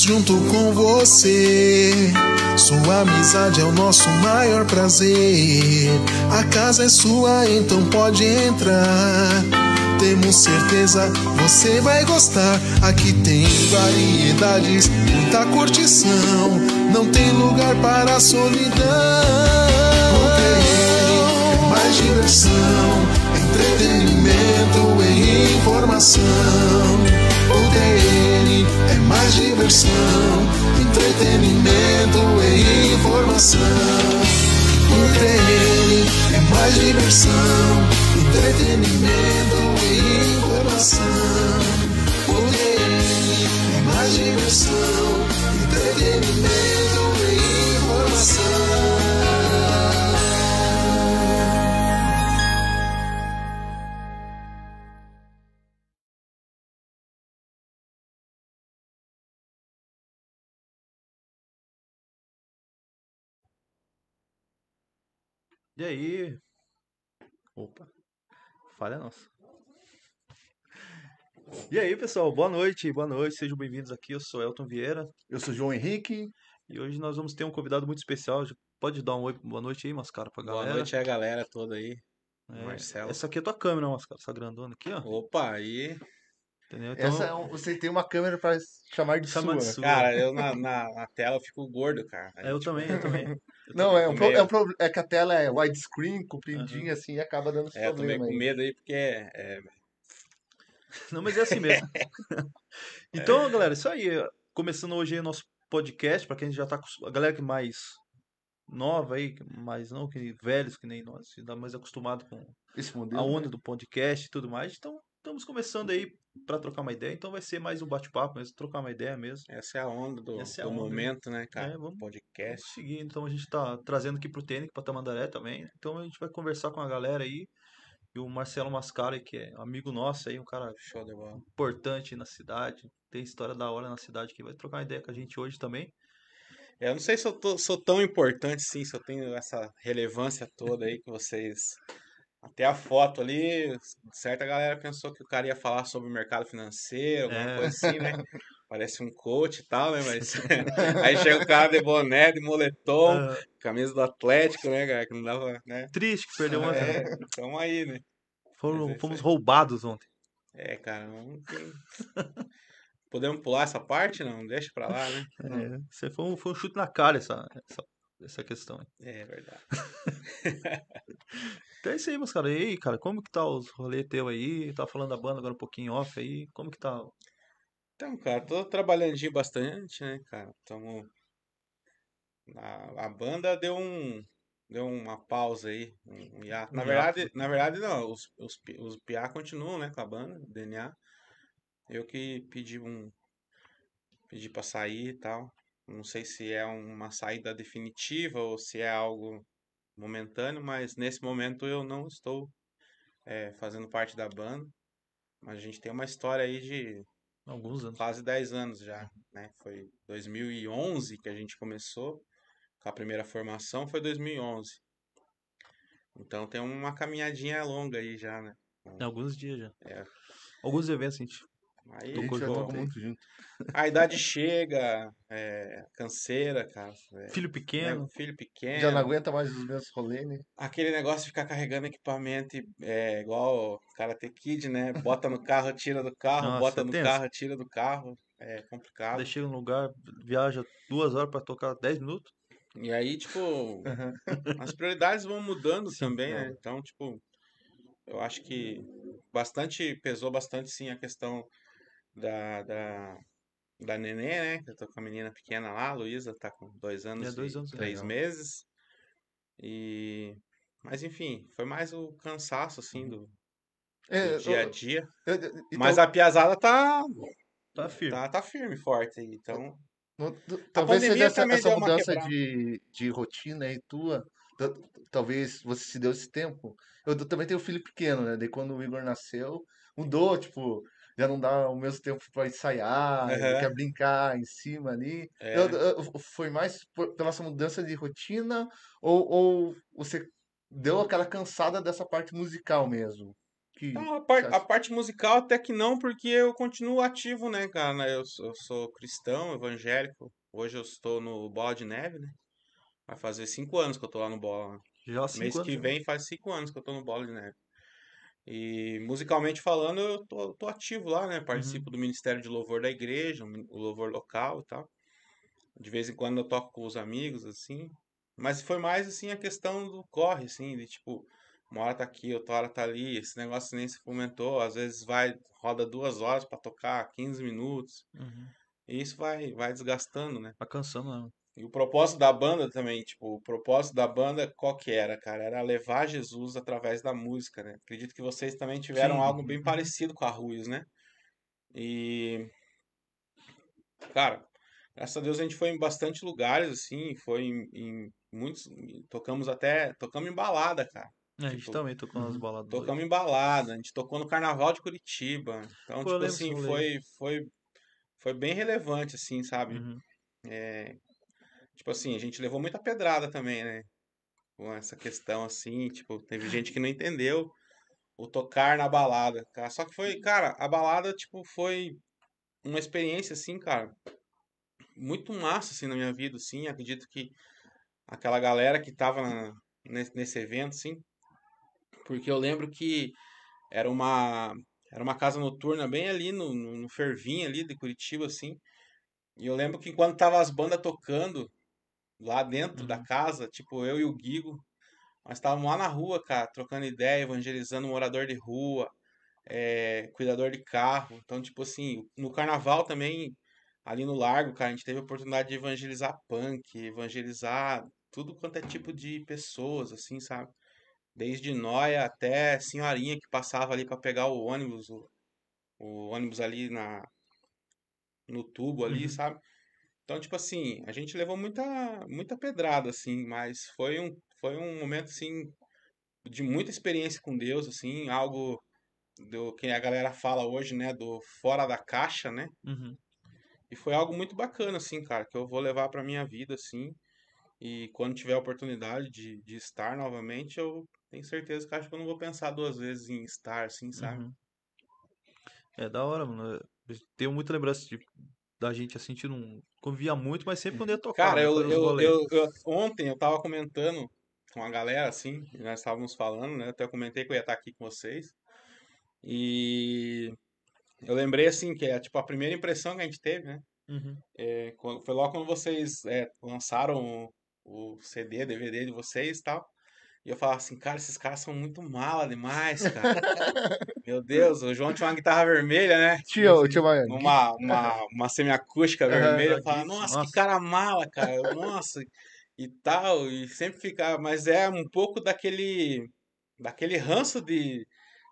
junto com você. Sua amizade é o nosso maior prazer. A casa é sua, então pode entrar. Temos certeza você vai gostar. Aqui tem variedades, muita curtição. Não tem lugar para a solidão. Conteúdo, mais diversão, entretenimento e informação dele é mais diversão, entretenimento e informação. O é mais diversão, entretenimento e informação. O é mais diversão, entretenimento. E aí. Opa, falha nossa. E aí, pessoal, boa noite, boa noite, sejam bem-vindos aqui. Eu sou Elton Vieira. Eu sou João Henrique. E hoje nós vamos ter um convidado muito especial. Pode dar um oi, boa noite aí, Mascara, pra galera. Boa noite a galera toda aí. É, Marcelo. Essa aqui é tua câmera, Mascara, essa grandona aqui, ó. Opa, aí. E... Entendeu? Então, Essa, é você tem uma câmera para chamar de chama sua. De né? sua. Cara, eu na, na, na, tela eu fico gordo, cara. É, eu tipo... também, eu também. Eu não, é, um pro, é, um pro, é que a tela é widescreen, compridinha, uhum. assim, e acaba dando esse é, problema. Eu tô aí. com medo aí, porque é, é... Não, mas é assim mesmo. então, galera, isso aí. Começando hoje aí o nosso podcast, para quem já tá... A galera que mais nova aí, mas não que velhos que nem nós, ainda tá mais acostumado com Esse modelo, a onda né? do podcast e tudo mais. Então, estamos começando aí para trocar uma ideia, então vai ser mais um bate-papo, mas trocar uma ideia mesmo. Essa é a onda do, é a do onda. Né? momento, né, cara? É, vamos, Podcast. Vamos seguir, então a gente está trazendo aqui pro Tênis, para Tamandaré também. Né? Então a gente vai conversar com a galera aí. E o Marcelo Mascari, que é amigo nosso aí, um cara importante na cidade, tem história da hora na cidade que vai trocar uma ideia com a gente hoje também. É, eu não sei se eu tô, sou tão importante, sim, se eu tenho essa relevância toda aí que vocês até a foto ali, certa galera pensou que o cara ia falar sobre o mercado financeiro, alguma é. coisa assim, né? Parece um coach e tal, né? Mas aí chega o cara de boné, de moletom, camisa do Atlético, né, cara? Que não dava, né? Triste que perdeu uma né? É, tamo aí, né? Foram, é fomos roubados ontem. É, cara, não tem... Podemos pular essa parte? Não, deixa pra lá, né? É, você foi um, foi um chute na cara essa, essa essa é questão. É verdade. então é isso aí, meus caras. E aí, cara, como que tá os rolê teu aí? Tá falando da banda agora um pouquinho off aí. Como que tá? Então, cara, tô trabalhando bastante, né, cara? Tamo... A, a banda deu um, deu uma pausa aí, um, um Na um verdade, na verdade não, os, os, os PA continuam, né, com a banda, DNA. Eu que pedi um pedi para sair e tal. Não sei se é uma saída definitiva ou se é algo momentâneo, mas nesse momento eu não estou é, fazendo parte da banda. Mas a gente tem uma história aí de alguns anos. quase 10 anos já, uhum. né? Foi 2011 que a gente começou com a primeira formação, foi 2011. Então tem uma caminhadinha longa aí já, né? alguns dias já. É. Alguns eventos a gente Aí muito junto. A idade chega, é, canseira, cara. É, filho né, pequeno. Né, filho pequeno. Já não aguenta mais os meus rolê né? Aquele negócio de ficar carregando equipamento é, igual Karate Kid, né? Bota no carro, tira do carro, Nossa, bota no tenso. carro, tira do carro. É complicado. Deixa um lugar, viaja duas horas para tocar dez minutos. E aí, tipo, as prioridades vão mudando Sim, também, né? Então, tipo, eu acho que bastante pesou bastante sim a questão da, da, da nenê, né? Eu tô com a menina pequena lá, a Luísa tá com dois anos é dois e é três legal. meses. E... Mas enfim, foi mais o cansaço, assim, uhum. do, é, do dia a dia. Eu, eu, então... Mas a piazada tá... Tá firme. Tá, tá firme, forte. Então... talvez seja essa, essa mudança de, de rotina aí tua. Talvez você se deu esse tempo. Eu também tenho filho pequeno, né? Daí quando o Igor nasceu, mudou, tipo, já não dá o mesmo tempo para ensaiar, uhum. quer brincar em cima ali. É. Eu, eu, foi mais por, pela sua mudança de rotina ou, ou você deu aquela cansada dessa parte musical mesmo? Que... Não, é a, par a parte musical até que não, porque eu continuo ativo, né, cara? Né, eu, eu sou cristão, evangélico. Hoje eu estou no Bola de Neve, né? Vai fazer cinco anos que eu estou lá no Bola. Já Mês que anos. Né? vem faz cinco anos que eu estou no Bola de Neve. E musicalmente falando, eu tô, tô ativo lá, né? Uhum. Participo uhum. do Ministério de Louvor da igreja, o louvor local e tal. De vez em quando eu toco com os amigos, assim. Mas foi mais, assim, a questão do corre, assim, de tipo, uma hora tá aqui, outra hora tá ali. Esse negócio nem se comentou. Às vezes vai, roda duas horas para tocar, 15 minutos. Uhum. E isso vai, vai desgastando, né? Vai cansando, né? E o propósito da banda também, tipo, o propósito da banda qual que era, cara? Era levar Jesus através da música, né? Acredito que vocês também tiveram Sim. algo bem uhum. parecido com a Ruiz, né? E. Cara, graças a Deus a gente foi em bastante lugares, assim, foi em, em muitos. Tocamos até. Tocamos em balada, cara. É, a gente tipo, também tocou nas uhum. baladas. Tocamos em balada, a gente tocou no carnaval de Curitiba. Então, tipo assim, foi, foi, foi bem relevante, assim, sabe? Uhum. É, tipo assim, a gente levou muita pedrada também, né? Com essa questão assim, tipo, teve gente que não entendeu o tocar na balada, cara. Só que foi, cara, a balada, tipo, foi uma experiência, assim, cara, muito massa, assim, na minha vida, assim. Acredito que aquela galera que tava na, nesse, nesse evento, assim, porque eu lembro que era uma era uma casa noturna bem ali no, no, no Fervim ali de Curitiba assim e eu lembro que enquanto tava as bandas tocando lá dentro uhum. da casa, tipo eu e o Guigo. Nós estávamos lá na rua, cara, trocando ideia, evangelizando morador de rua, é, cuidador de carro. Então, tipo assim, no carnaval também, ali no Largo, cara, a gente teve a oportunidade de evangelizar punk, evangelizar tudo quanto é tipo de pessoas, assim, sabe? Desde noia até senhorinha que passava ali para pegar o ônibus, o, o, ônibus ali na no tubo ali, uhum. sabe? Então, tipo assim, a gente levou muita, muita pedrada, assim, mas foi um, foi um momento, assim, de muita experiência com Deus, assim, algo do que a galera fala hoje, né, do fora da caixa, né? Uhum. E foi algo muito bacana, assim, cara, que eu vou levar pra minha vida, assim, e quando tiver a oportunidade de, de estar novamente, eu tenho certeza que acho que eu não vou pensar duas vezes em estar, assim, sabe? Uhum. É da hora, mano. tenho muita lembrança de, da gente, assim, a gente não convia muito, mas sempre quando ia tocar. Cara, né, eu, eu, eu, eu, ontem eu tava comentando com a galera, assim, nós estávamos falando, né? Até comentei que eu ia estar aqui com vocês. E eu lembrei, assim, que é tipo a primeira impressão que a gente teve, né? Uhum. É, foi logo quando vocês é, lançaram o, o, CD, DVD de vocês e tal. E eu falava assim, cara, esses caras são muito mala demais, cara. Meu Deus, o João tinha uma guitarra vermelha, né? Tio, assim, tinha uma... uma... Uma, uma, semiacústica vermelha. Eu falava, nossa, nossa, que cara mala, cara. Eu, nossa, e tal. E sempre ficava... Mas é um pouco daquele, daquele ranço de,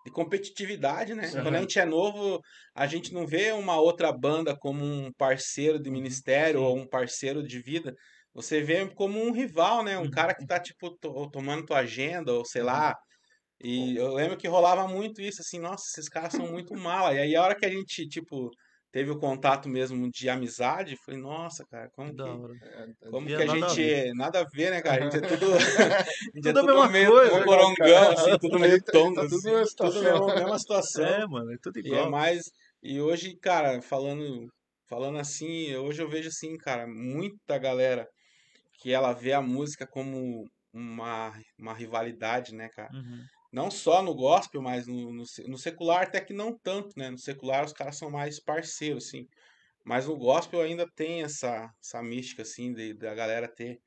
de competitividade, né? Uhum. Quando a gente é novo, a gente não vê uma outra banda como um parceiro de uhum. ministério Sim. ou um parceiro de vida você vê como um rival, né? Um cara que uhum. tá, tipo, to tomando tua agenda, ou sei uhum. lá. E eu lembro que rolava muito isso, assim, nossa, esses caras são muito mala. E aí a hora que a gente, tipo, teve o contato mesmo de amizade, falei, nossa, cara, como da que, eh, como que a gente... A é, nada a ver, né, cara? A gente é tudo... a gente tudo é tudo meio coisa, né, corongão, assim, tudo meio tonto. Tá tudo, assim, tudo mesmo, mesma situação. É, mano, é tudo igual. E, é mais, e hoje, cara, falando, falando assim, hoje eu vejo, assim, cara, muita galera que ela vê a música como uma, uma rivalidade, né, cara? Uhum. Não só no gospel, mas no, no, no, secular até que não tanto, né? No secular os caras são mais parceiros, assim. Mas no gospel ainda tem essa, essa mística, assim, de, da galera ter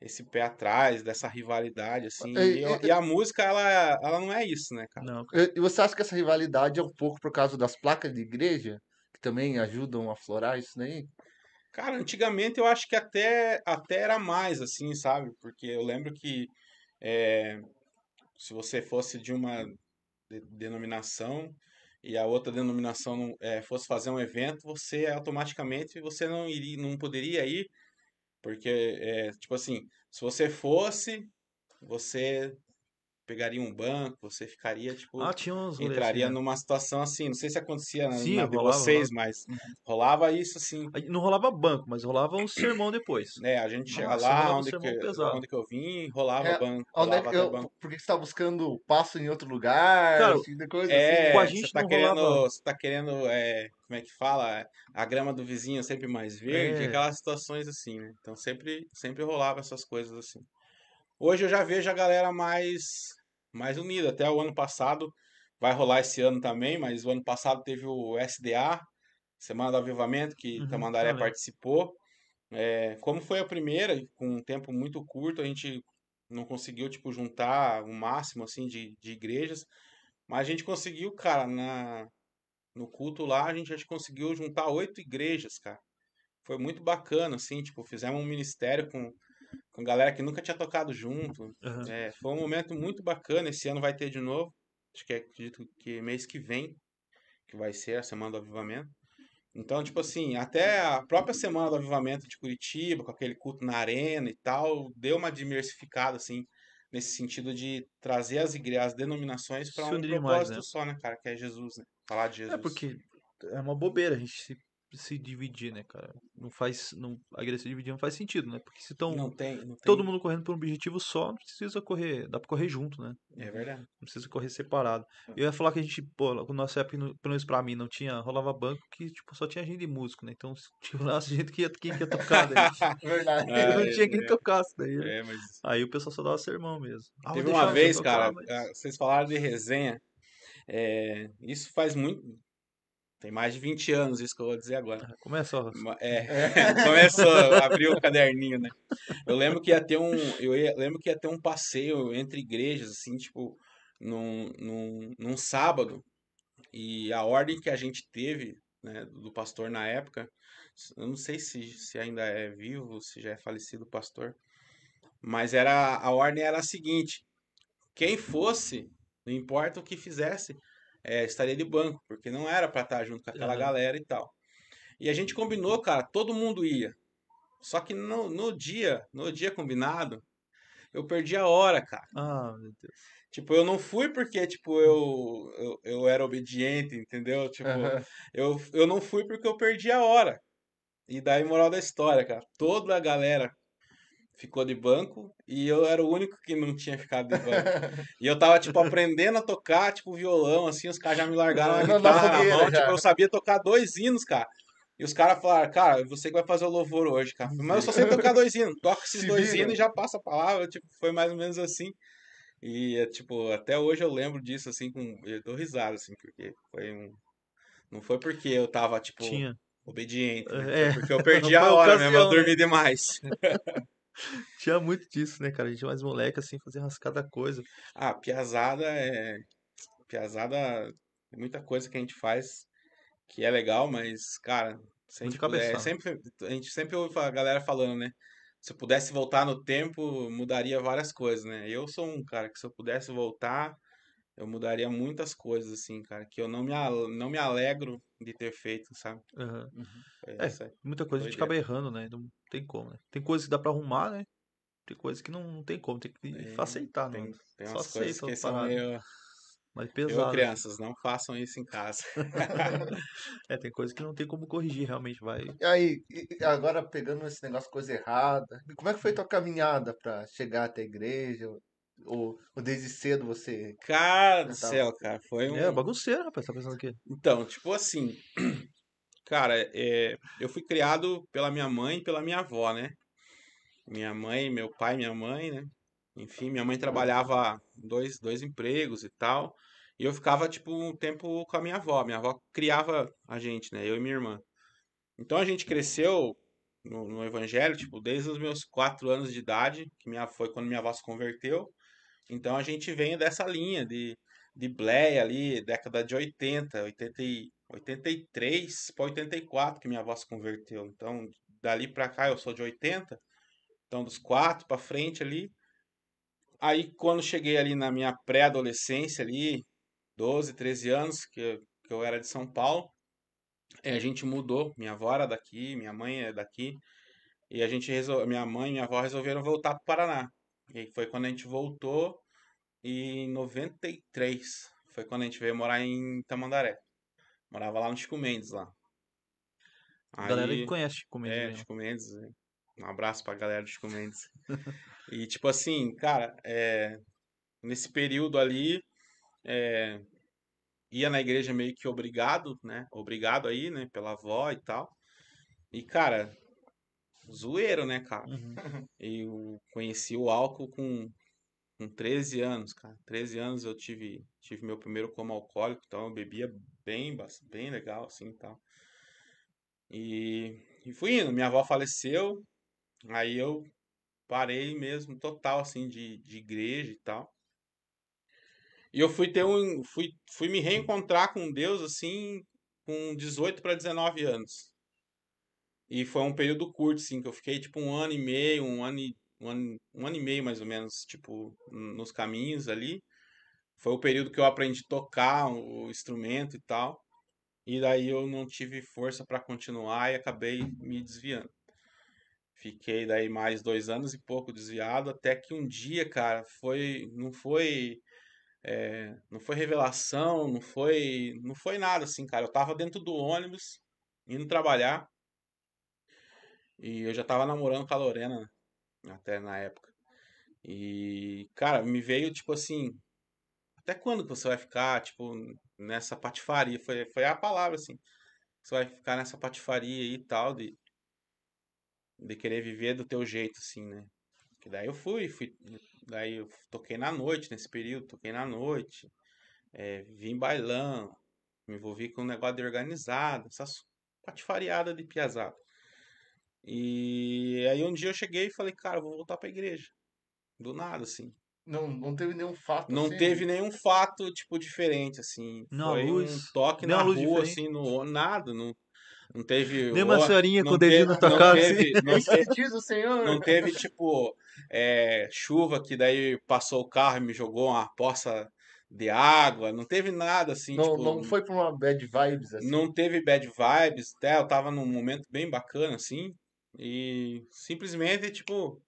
esse pé atrás, dessa rivalidade, assim. E, e, e a música, ela, ela não é isso, né, cara? Não. E você acha que essa rivalidade é um pouco por causa das placas de igreja? Que também ajudam a florar isso daí? Cara, antigamente eu acho que até, até era mais, assim, sabe? Porque eu lembro que é, se você fosse de uma de, denominação e a outra denominação não, é, fosse fazer um evento, você automaticamente você não iria, não poderia ir, porque é, tipo assim, se você fosse, você pegaria um banco, você ficaria, tipo. Ah, tinha uns assim, entraria assim, né? numa situação assim. Não sei se acontecia Sim, na, rolava, de vocês, rolava. mas uhum. rolava isso assim. Não rolava banco, mas rolava um sermão depois. É, a gente chega ah, lá, onde, que, onde que eu vim, rolava é, banco. Rolava eu, banco. Por que você tá buscando passo em outro lugar? Cara, assim, coisa é, assim. com a gente você tá querendo, rolava. Você tá querendo. É, como é que fala? A grama do vizinho sempre mais verde, é. aquelas situações assim, né? Então sempre, sempre rolava essas coisas assim. Hoje eu já vejo a galera mais, mais unida. Até o ano passado, vai rolar esse ano também, mas o ano passado teve o SDA, Semana do Avivamento, que uhum, Tamandaré participou. É, como foi a primeira, com um tempo muito curto, a gente não conseguiu tipo juntar o um máximo assim de, de igrejas, mas a gente conseguiu, cara, na no culto lá a gente, a gente conseguiu juntar oito igrejas, cara. Foi muito bacana, assim, tipo fizemos um ministério com com a galera que nunca tinha tocado junto. Uhum. É, foi um momento muito bacana. Esse ano vai ter de novo. Acho que é, acredito que mês que vem, que vai ser a Semana do Avivamento. Então, tipo assim, até a própria Semana do Avivamento de Curitiba, com aquele culto na arena e tal, deu uma diversificada, assim, nesse sentido de trazer as igrejas, as denominações para um propósito mais, né? só, né, cara? Que é Jesus, né? Falar de é, Jesus. É porque é uma bobeira a gente se dividir, né, cara? Não faz. Não, a igreja se dividir não faz sentido, né? Porque se estão. Todo mundo correndo por um objetivo só, não precisa correr. Dá pra correr junto, né? É verdade. Não precisa correr separado. É. Eu ia falar que a gente, pô, na nossa época, pelo menos pra mim, não tinha. Rolava banco que, tipo, só tinha gente de músico, né? Então, tipo, nossa gente que ia, quem ia tocar, né? verdade. Eu não é, tinha quem é. é. tocasse, daí. Né? É, mas... Aí o pessoal só dava sermão mesmo. Ah, Teve uma vez, tocar, cara, mas... Ah, vocês falaram de resenha. É, isso faz muito. Tem mais de 20 anos isso que eu vou dizer agora. Ah, começou. É, começou, abriu o caderninho, né? Eu lembro que ia ter um, eu ia, lembro que ia ter um passeio entre igrejas, assim, tipo, num, num, num sábado. E a ordem que a gente teve, né, do pastor na época, eu não sei se, se ainda é vivo, se já é falecido o pastor, mas era a ordem era a seguinte: quem fosse, não importa o que fizesse, é, estaria de banco, porque não era para estar tá junto com aquela uhum. galera e tal. E a gente combinou, cara, todo mundo ia. Só que no, no dia, no dia combinado, eu perdi a hora, cara. Ah, meu Deus. Tipo, eu não fui porque, tipo, eu, eu, eu era obediente, entendeu? Tipo, uhum. eu, eu não fui porque eu perdi a hora. E daí, moral da história, cara. Toda a galera ficou de banco e eu era o único que não tinha ficado de banco. e eu tava, tipo, aprendendo a tocar, tipo, violão, assim, os caras já me largaram a guitarra na, mão, tipo, eu sabia tocar dois hinos, cara. E os caras falaram, cara, você que vai fazer o louvor hoje, cara. Mas eu só sei tocar dois hinos, toca esses Se dois hinos e já passa a palavra, tipo, foi mais ou menos assim. E, é, tipo, até hoje eu lembro disso, assim, com... eu dou risada, assim, porque foi um... Não foi porque eu tava, tipo, tinha. obediente, né? é. porque eu perdi a hora mesmo, eu né? dormi demais. Tinha muito disso, né, cara? A gente é mais moleque assim, fazia umas cada coisa. Ah, piazada é. Piazada é muita coisa que a gente faz que é legal, mas, cara, se a gente puder, é sempre, a gente sempre ouve a galera falando, né? Se eu pudesse voltar no tempo, mudaria várias coisas, né? Eu sou um cara que se eu pudesse voltar, eu mudaria muitas coisas, assim, cara, que eu não me, não me alegro de ter feito, sabe? Uhum. É, é, muita coisa a gente acaba errando, né? Não tem como, né? Tem coisas que dá pra arrumar, né? Tem coisas que não, não tem como, tem que é, aceitar, tem, né? Tem Só aceita que são meio... Mas pesado. Eu, crianças, não façam isso em casa. é, tem coisa que não tem como corrigir, realmente vai. E aí, agora pegando esse negócio coisa errada, como é que foi tua caminhada para chegar até a igreja? Ou, ou desde cedo você. Cara do céu, cara. Foi é, um. É, bagunceiro, rapaz, tá pensando aqui. Então, tipo assim. Cara, é, eu fui criado pela minha mãe e pela minha avó, né? Minha mãe, meu pai, minha mãe, né? Enfim, minha mãe trabalhava dois, dois empregos e tal. E eu ficava, tipo, um tempo com a minha avó. Minha avó criava a gente, né? Eu e minha irmã. Então a gente cresceu no, no evangelho, tipo, desde os meus quatro anos de idade, que minha, foi quando minha avó se converteu, então a gente vem dessa linha de, de Blair ali, década de 80, 80 e, 83 para 84 que minha avó se converteu. Então dali para cá eu sou de 80, então dos quatro para frente ali. Aí quando cheguei ali na minha pré-adolescência ali, 12, 13 anos, que, que eu era de São Paulo, eh, a gente mudou. Minha avó era daqui, minha mãe é daqui. E a gente resolveu, minha mãe e minha avó resolveram voltar para o Paraná. E foi quando a gente voltou em 93. Foi quando a gente veio morar em Tamandaré. Morava lá no Chico Mendes lá. Aí, a galera que conhece Chico Mendes. É, Chico Mendes. Né? Um abraço pra galera do Chico Mendes. e tipo assim, cara, é, nesse período ali, é, ia na igreja meio que obrigado, né? Obrigado aí, né? Pela avó e tal. E, cara, zoeiro, né, cara? Uhum. Eu conheci o álcool com, com 13 anos, cara. 13 anos eu tive, tive meu primeiro como alcoólico, então eu bebia bem, bem legal, assim, e tal. E, e fui indo. Minha avó faleceu, aí eu parei mesmo, total, assim, de, de igreja e tal. E eu fui ter um. Fui, fui me reencontrar com Deus, assim, com 18 para 19 anos. E foi um período curto, assim, que eu fiquei tipo um ano e meio, um ano e, um ano, um ano e meio mais ou menos, tipo, nos caminhos ali. Foi o período que eu aprendi a tocar o instrumento e tal. E daí eu não tive força para continuar e acabei me desviando. Fiquei daí mais dois anos e pouco desviado, até que um dia, cara, foi. Não foi. É, não foi revelação, não foi. Não foi nada, assim, cara. Eu tava dentro do ônibus, indo trabalhar. E eu já tava namorando com a Lorena, né, até na época. E, cara, me veio tipo assim: até quando você vai ficar, tipo, nessa patifaria? Foi, foi a palavra, assim. Você vai ficar nessa patifaria e tal, de, de querer viver do teu jeito, assim, né? Que daí eu fui, fui, daí eu toquei na noite, nesse período, toquei na noite, é, vim bailando, me envolvi com um negócio de organizado, essas patifariadas de piazada. E aí um dia eu cheguei e falei, cara, vou voltar pra igreja. Do nada, assim. Não, não teve nenhum fato. Não assim, teve nenhum fato, tipo, diferente, assim. Não, Foi luz, um toque na rua, diferente. assim, no, nada. Não, não teve. Nem uma senhorinha com o dedinho na tua assim. Não teve, o senhor. Não teve, tipo, é, chuva que daí passou o carro e me jogou uma poça de água. Não teve nada assim. Não, tipo, não foi pra uma bad vibes assim. Não teve bad vibes. Até né, eu tava num momento bem bacana, assim. E simplesmente, tipo.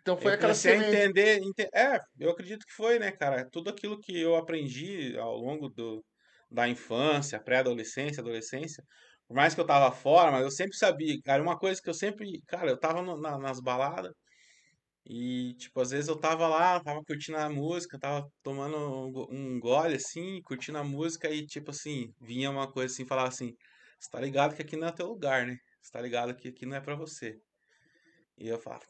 Então foi aquela semente. a entender. Ente... É, eu acredito que foi, né, cara? Tudo aquilo que eu aprendi ao longo do, da infância, pré-adolescência, adolescência. Por mais que eu tava fora, mas eu sempre sabia. Cara, uma coisa que eu sempre. Cara, eu tava no, na, nas baladas. E, tipo, às vezes eu tava lá, tava curtindo a música, tava tomando um, um gole, assim, curtindo a música, e, tipo, assim, vinha uma coisa assim, falava assim: você tá ligado que aqui não é teu lugar, né? Você tá ligado que aqui não é para você. E eu falava,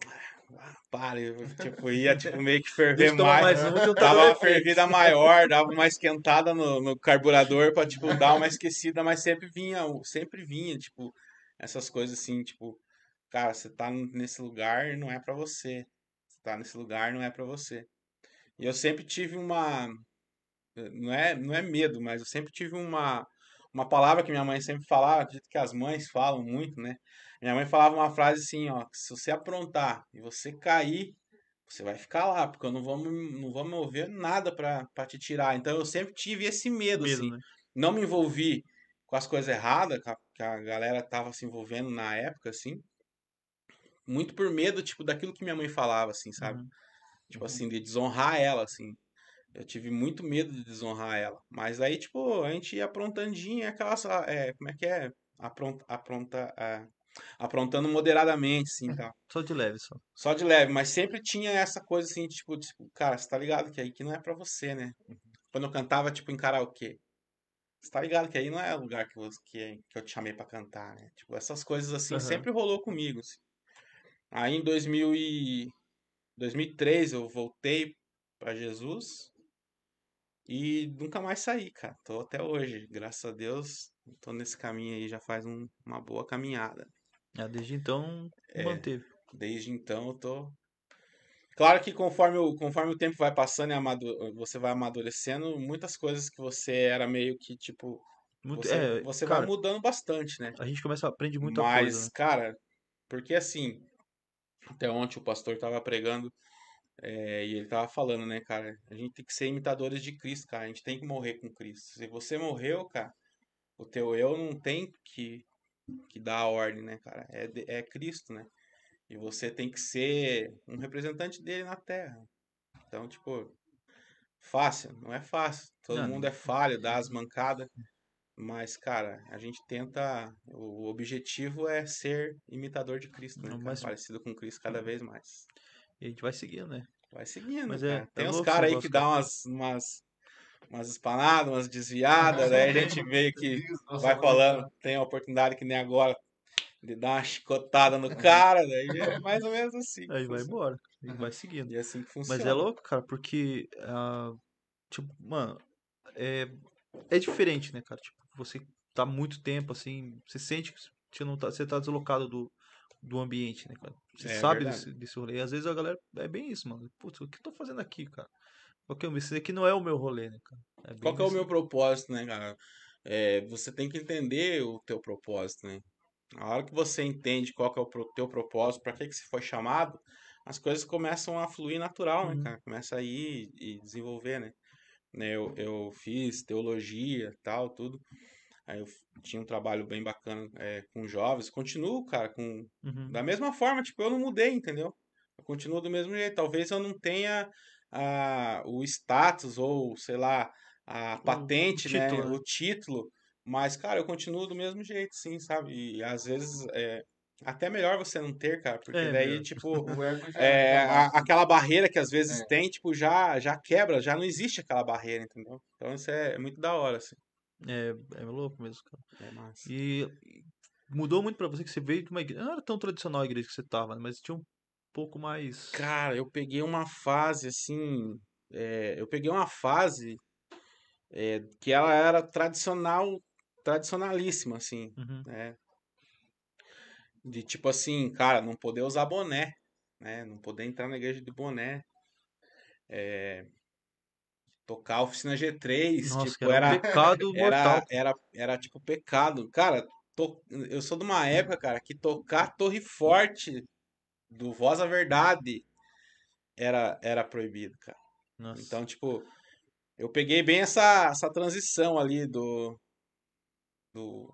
ah, para, eu, tipo, ia tipo, meio que ferver mais. mais um, dava uma fervida maior, dava uma esquentada no, no carburador para tipo, dar uma esquecida, mas sempre vinha, sempre vinha, tipo, essas coisas assim, tipo, cara, você tá nesse lugar, não é para você. Você tá nesse lugar, não é para você. E eu sempre tive uma. Não é, não é medo, mas eu sempre tive uma uma palavra que minha mãe sempre falava, ah, acredito que as mães falam muito, né? Minha mãe falava uma frase assim, ó, se você aprontar e você cair, você vai ficar lá, porque eu não vou, não vou mover nada para te tirar. Então eu sempre tive esse medo, medo assim. Né? Não me envolvi com as coisas erradas, que a, que a galera tava se envolvendo na época, assim. Muito por medo, tipo, daquilo que minha mãe falava, assim, sabe? Uhum. Tipo uhum. assim, de desonrar ela, assim. Eu tive muito medo de desonrar ela. Mas aí, tipo, a gente ia aprontandinha, aquelas. É, como é que é? Apronta. apronta é, aprontando moderadamente, assim, tá? Só de leve, só. Só de leve, mas sempre tinha essa coisa assim, tipo, tipo cara, você tá ligado que aí que não é pra você, né? Uhum. Quando eu cantava, tipo, em karaokê. Você tá ligado que aí não é o lugar que, você, que, que eu te chamei pra cantar, né? Tipo, essas coisas assim uhum. sempre rolou comigo. Assim. Aí em 2000 e... 2003 eu voltei para Jesus e nunca mais saí, cara. Tô até hoje, graças a Deus. Tô nesse caminho aí, já faz um, uma boa caminhada. Ah, desde então, é, manteve. Desde então, eu tô. Claro que conforme o, conforme o tempo vai passando e amadu... você vai amadurecendo, muitas coisas que você era meio que, tipo. Muito, você, é, você cara, vai mudando bastante, né? A gente começa a aprender muita Mas, coisa. Mas, né? cara, porque assim, até ontem o pastor tava pregando é, e ele tava falando, né, cara? A gente tem que ser imitadores de Cristo, cara. A gente tem que morrer com Cristo. Se você morreu, cara, o teu eu não tem que, que dar a ordem, né, cara? É, é Cristo, né? E você tem que ser um representante dele na Terra. Então, tipo, fácil, não é fácil. Todo não, mundo é, é falho, dá as mancadas. Mas, cara, a gente tenta. O objetivo é ser imitador de Cristo, né? mas... Parecido com Cristo cada vez mais. E a gente vai seguindo, né? Vai seguindo, Mas é, cara. É, Tem é uns caras aí que dão umas, umas, umas espanadas, umas desviadas, né aí é a gente vê que vai é falando, tem a oportunidade que nem agora de dar uma chicotada no cara, daí é mais ou menos assim. Aí vai embora, e vai seguindo. E é assim que funciona. Mas é louco, cara, porque, ah, tipo, mano, é, é diferente, né, cara? Tipo, você tá muito tempo, assim, você sente que você, não tá, você tá deslocado do, do ambiente, né, cara? Você é, sabe desse, rolê. E às vezes a galera é bem isso, mano. Putz, o que eu tô fazendo aqui, cara? Porque é esse aqui não é o meu rolê, né, cara? É Qual que é o meu propósito, né, cara? É, você tem que entender o teu propósito, né? A hora que você entende qual que é o pro, teu propósito, para que que você foi chamado, as coisas começam a fluir natural, né, uhum. né, cara? Começa a ir e desenvolver, né? Eu, eu fiz teologia, tal, tudo. Aí eu tinha um trabalho bem bacana é, com jovens. Continuo, cara, com uhum. da mesma forma, tipo, eu não mudei, entendeu? Eu continuo do mesmo jeito. Talvez eu não tenha a, o status ou, sei lá, a patente, o, o né? Título. Né? O título. Mas, cara, eu continuo do mesmo jeito, sim, sabe? E às vezes é, até melhor você não ter, cara, porque é, daí, meu. tipo, é, é, a, aquela barreira que às vezes é. tem, tipo, já, já quebra, já não existe aquela barreira, entendeu? Então isso é, é muito da hora, assim. É, é louco mesmo, cara. É massa. E mudou muito para você que você veio de uma igreja. Não era tão tradicional a igreja que você tava, né, mas tinha um pouco mais. Cara, eu peguei uma fase assim. É, eu peguei uma fase é, que ela era tradicional, tradicionalíssima, assim. Uhum. Né. De tipo assim, cara, não poder usar boné, né? Não poder entrar na igreja de boné. É, tocar a oficina G3, Nossa, tipo, era, era, pecado era, mortal. era, era tipo pecado. Cara, to... eu sou de uma época, cara, que tocar Torre Forte do Voz à Verdade era era proibido, cara. Nossa. Então, tipo, eu peguei bem essa, essa transição ali do do,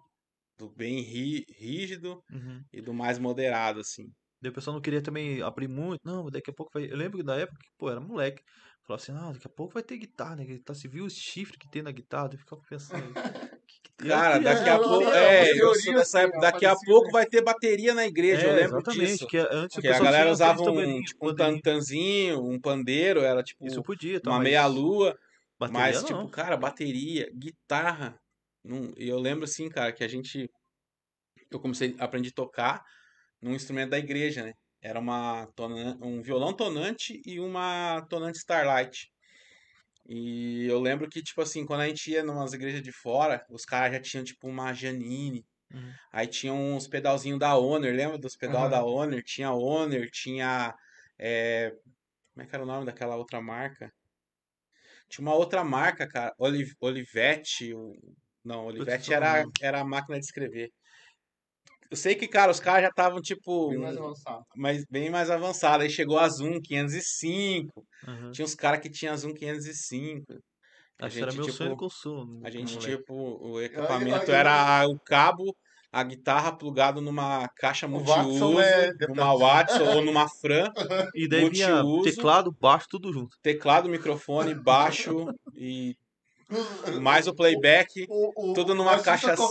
do bem ri, rígido uhum. e do mais moderado, assim. o pessoal não queria também abrir muito. Não, daqui a pouco Eu lembro da época que, pô, era moleque. Falou assim, ah, daqui a pouco vai ter guitarra, né? Guitarra, tá, você viu os chifres que tem na guitarra? Eu ficava pensando. Cara, daqui a pouco. É, Daqui a pouco vai ter bateria na igreja, é, eu lembro exatamente, disso. Que antes que a galera usava um, tipo, um tantanzinho, um pandeiro, era tipo Isso podia, tá, uma meia-lua. Mas, tipo, cara, bateria, guitarra. E eu lembro assim, cara, que a gente. Eu comecei a aprender a tocar num instrumento da igreja, né? Era uma um violão tonante e uma tonante Starlight. E eu lembro que, tipo assim, quando a gente ia numas igrejas de fora, os caras já tinham, tipo, uma Janine. Uhum. Aí tinha uns pedalzinhos da Owner lembra dos pedal uhum. da Owner Tinha Owner tinha. É... Como é que era o nome daquela outra marca? Tinha uma outra marca, cara. Olivetti. Não, Olivetti era, era a máquina de escrever. Eu sei que, cara, os caras já estavam, tipo. Bem mais avançado. Mas bem mais avançado. Aí chegou a Zoom 505. Uhum. Tinha uns caras que tinha a Zoom 505. A gente, era meu tipo, sonho de consumo. A gente, moleque. tipo, o equipamento era o cabo, a guitarra plugado numa caixa é multiuso, é... numa Watson ou numa Fran. E daí multiuso, teclado, baixo, tudo junto. Teclado, microfone, baixo e mais o playback, o, o, tudo numa caixa só.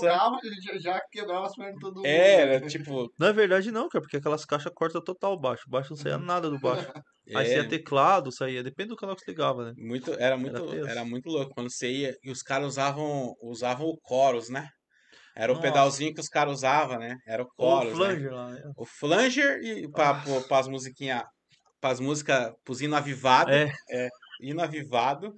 Já quebrava as pernas todo é, mundo. É, né? era tipo. Na verdade, não, cara, porque aquelas caixas cortam total baixo. Baixo não saía uhum. nada do baixo. É. Aí saía é. teclado, saía, depende do canal que você ligava, né? Muito, era muito, era, era muito louco. Quando você ia. E os caras usavam, usavam o Chorus, né? Era Nossa. o pedalzinho que os caras usavam, né? Era o Chorus. O né? Flanger né? lá, né? O Flanger e pra, ah. pra as musiquinhas. Para as músicas, pusindo avivado. É. é hino avivado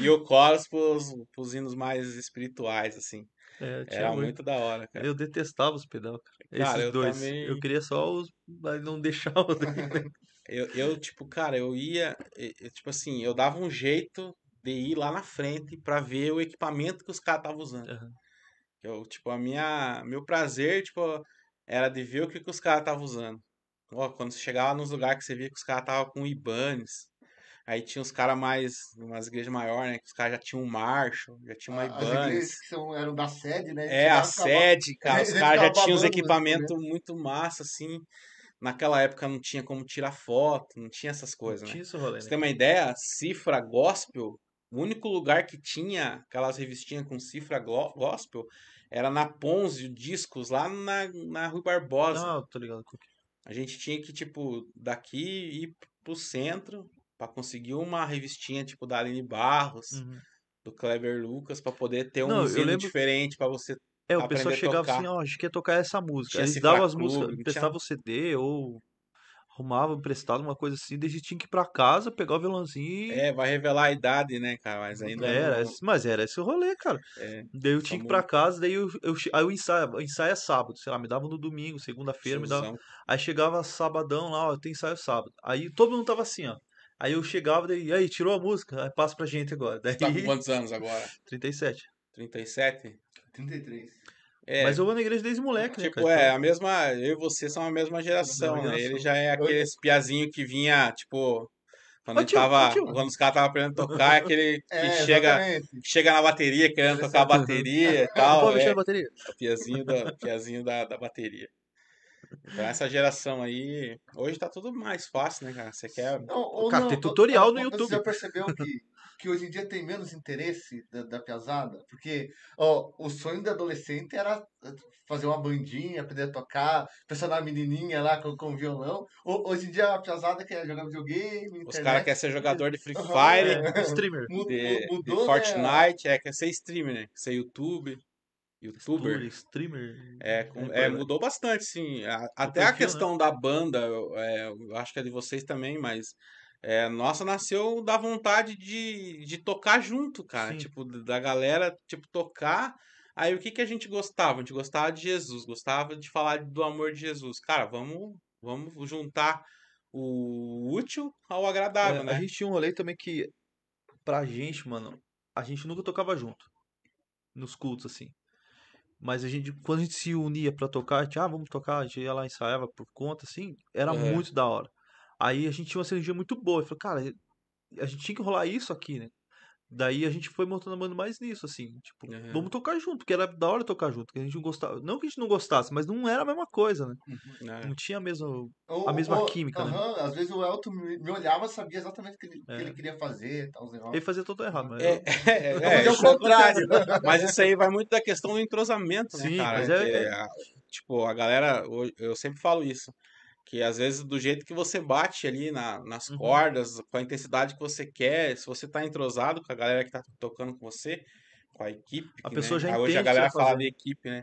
e o coros pros, pros hinos mais espirituais, assim. É, Era muito... muito... da hora, cara. Eu detestava os pedal, cara. cara Esses dois. Também... Eu queria só os. Mas não deixar os. eu, eu, tipo, cara, eu ia. Eu, tipo assim, eu dava um jeito de ir lá na frente para ver o equipamento que os caras estavam usando. Uhum. Eu, tipo, a minha. Meu prazer, tipo, era de ver o que, que os caras estavam usando. Ó, quando você chegava nos lugares que você via que os caras estavam com Ibanez, Aí tinha os caras mais, umas igrejas maiores, né? Que os caras já tinham um marcho já tinham uma ah, Ibanez. As igrejas que são, eram da sede, né? É, a sede, tava... cara. Os caras já tinham os né? equipamentos muito massa, assim. Naquela época não tinha como tirar foto, não tinha essas coisas, não né? Tinha isso, rolê, Você né? tem uma ideia? Cifra Gospel, o único lugar que tinha aquelas revistinhas com cifra gospel era na o Discos, lá na, na Rui Barbosa. Não, ah, tô ligado. A gente tinha que, tipo, daqui ir pro centro, para conseguir uma revistinha tipo da Aline Barros, uhum. do Kleber Lucas, para poder ter um Não, lembro... diferente para você é, o pessoal chegava tocar. assim, ó, oh, a gente quer tocar essa música. Eles davam as músicas, emprestava o CD ou arrumavam emprestado uma coisa assim, daí a tinha que ir pra casa, pegar o violãozinho e... É, vai revelar a idade, né, cara, mas ainda... É, era, não... mas era esse o rolê, cara. É, daí eu tinha que ir pra casa, daí eu, eu, aí eu ensaio, ensaio é sábado, sei lá, me davam no domingo, segunda-feira, me davam... Aí chegava sabadão lá, ó, tem ensaio sábado. Aí todo mundo tava assim, ó, Aí eu chegava e aí, tirou a música? Aí ah, passa pra gente agora. Daí... Tá com quantos anos agora? 37. 37? 33. É, Mas eu vou na igreja desde moleque, tipo, né? Tipo, é, então a mesma. Eu e você são a mesma geração, né? Geração. Ele já é aquele piazinho que vinha, tipo. Quando, tio, tava, quando os caras estavam aprendendo a tocar, é aquele é, que é, chega, que chega na bateria, querendo tocar a bateria e tá tal. Pô, é, a bateria. Piazinho, piazinho da, da bateria. Então essa geração aí. Hoje tá tudo mais fácil, né, cara? Você quer. Não, cara, não, tem tutorial no YouTube. Você já percebeu que, que hoje em dia tem menos interesse da, da piazada? Porque, ó, o sonho da adolescente era fazer uma bandinha, aprender a tocar, pensar na menininha lá com, com violão. O, hoje em dia a piazada quer jogar videogame. Internet, Os caras querem ser jogador de Free Fire, uhum, é. streamer. De, mudou, de né? Fortnite, né? é, quer ser streamer, né? ser YouTube youtuber. streamer. É, é com, é, mudou bastante, sim. A, até a né? questão né? da banda, é, eu acho que é de vocês também, mas. É, nossa, nasceu da vontade de, de tocar junto, cara. Sim. Tipo, da galera, tipo, tocar. Aí o que, que a gente gostava? A gente gostava de Jesus, gostava de falar do amor de Jesus. Cara, vamos, vamos juntar o útil ao agradável, é, né? A gente tinha um rolê também que, pra gente, mano, a gente nunca tocava junto. Nos cultos, assim. Mas a gente, quando a gente se unia para tocar, a gente, ah, vamos tocar, a gente ia lá ensaiava por conta, assim, era é. muito da hora. Aí a gente tinha uma sinergia muito boa. Eu falei, cara, a gente tinha que rolar isso aqui, né? Daí a gente foi montando a banda mais nisso, assim, tipo, uhum. vamos tocar junto, que era da hora tocar junto, que a gente não gostava, não que a gente não gostasse, mas não era a mesma coisa, né? Uhum. É. Não tinha a mesma, a mesma química, uhum. né? Às vezes o Elton me olhava, sabia exatamente o que ele, é. que ele é. queria fazer, tal, Ele fazia tudo errado, mas... É, é, é, é, mas é o contrário, mas isso aí vai muito da questão do entrosamento, né, Sim, cara? Mas é, tipo, a galera, eu sempre falo isso, que às vezes, do jeito que você bate ali na, nas uhum. cordas, com a intensidade que você quer, se você tá entrosado com a galera que tá tocando com você, com a equipe. A né, pessoa já Hoje a galera tá fala de equipe, né?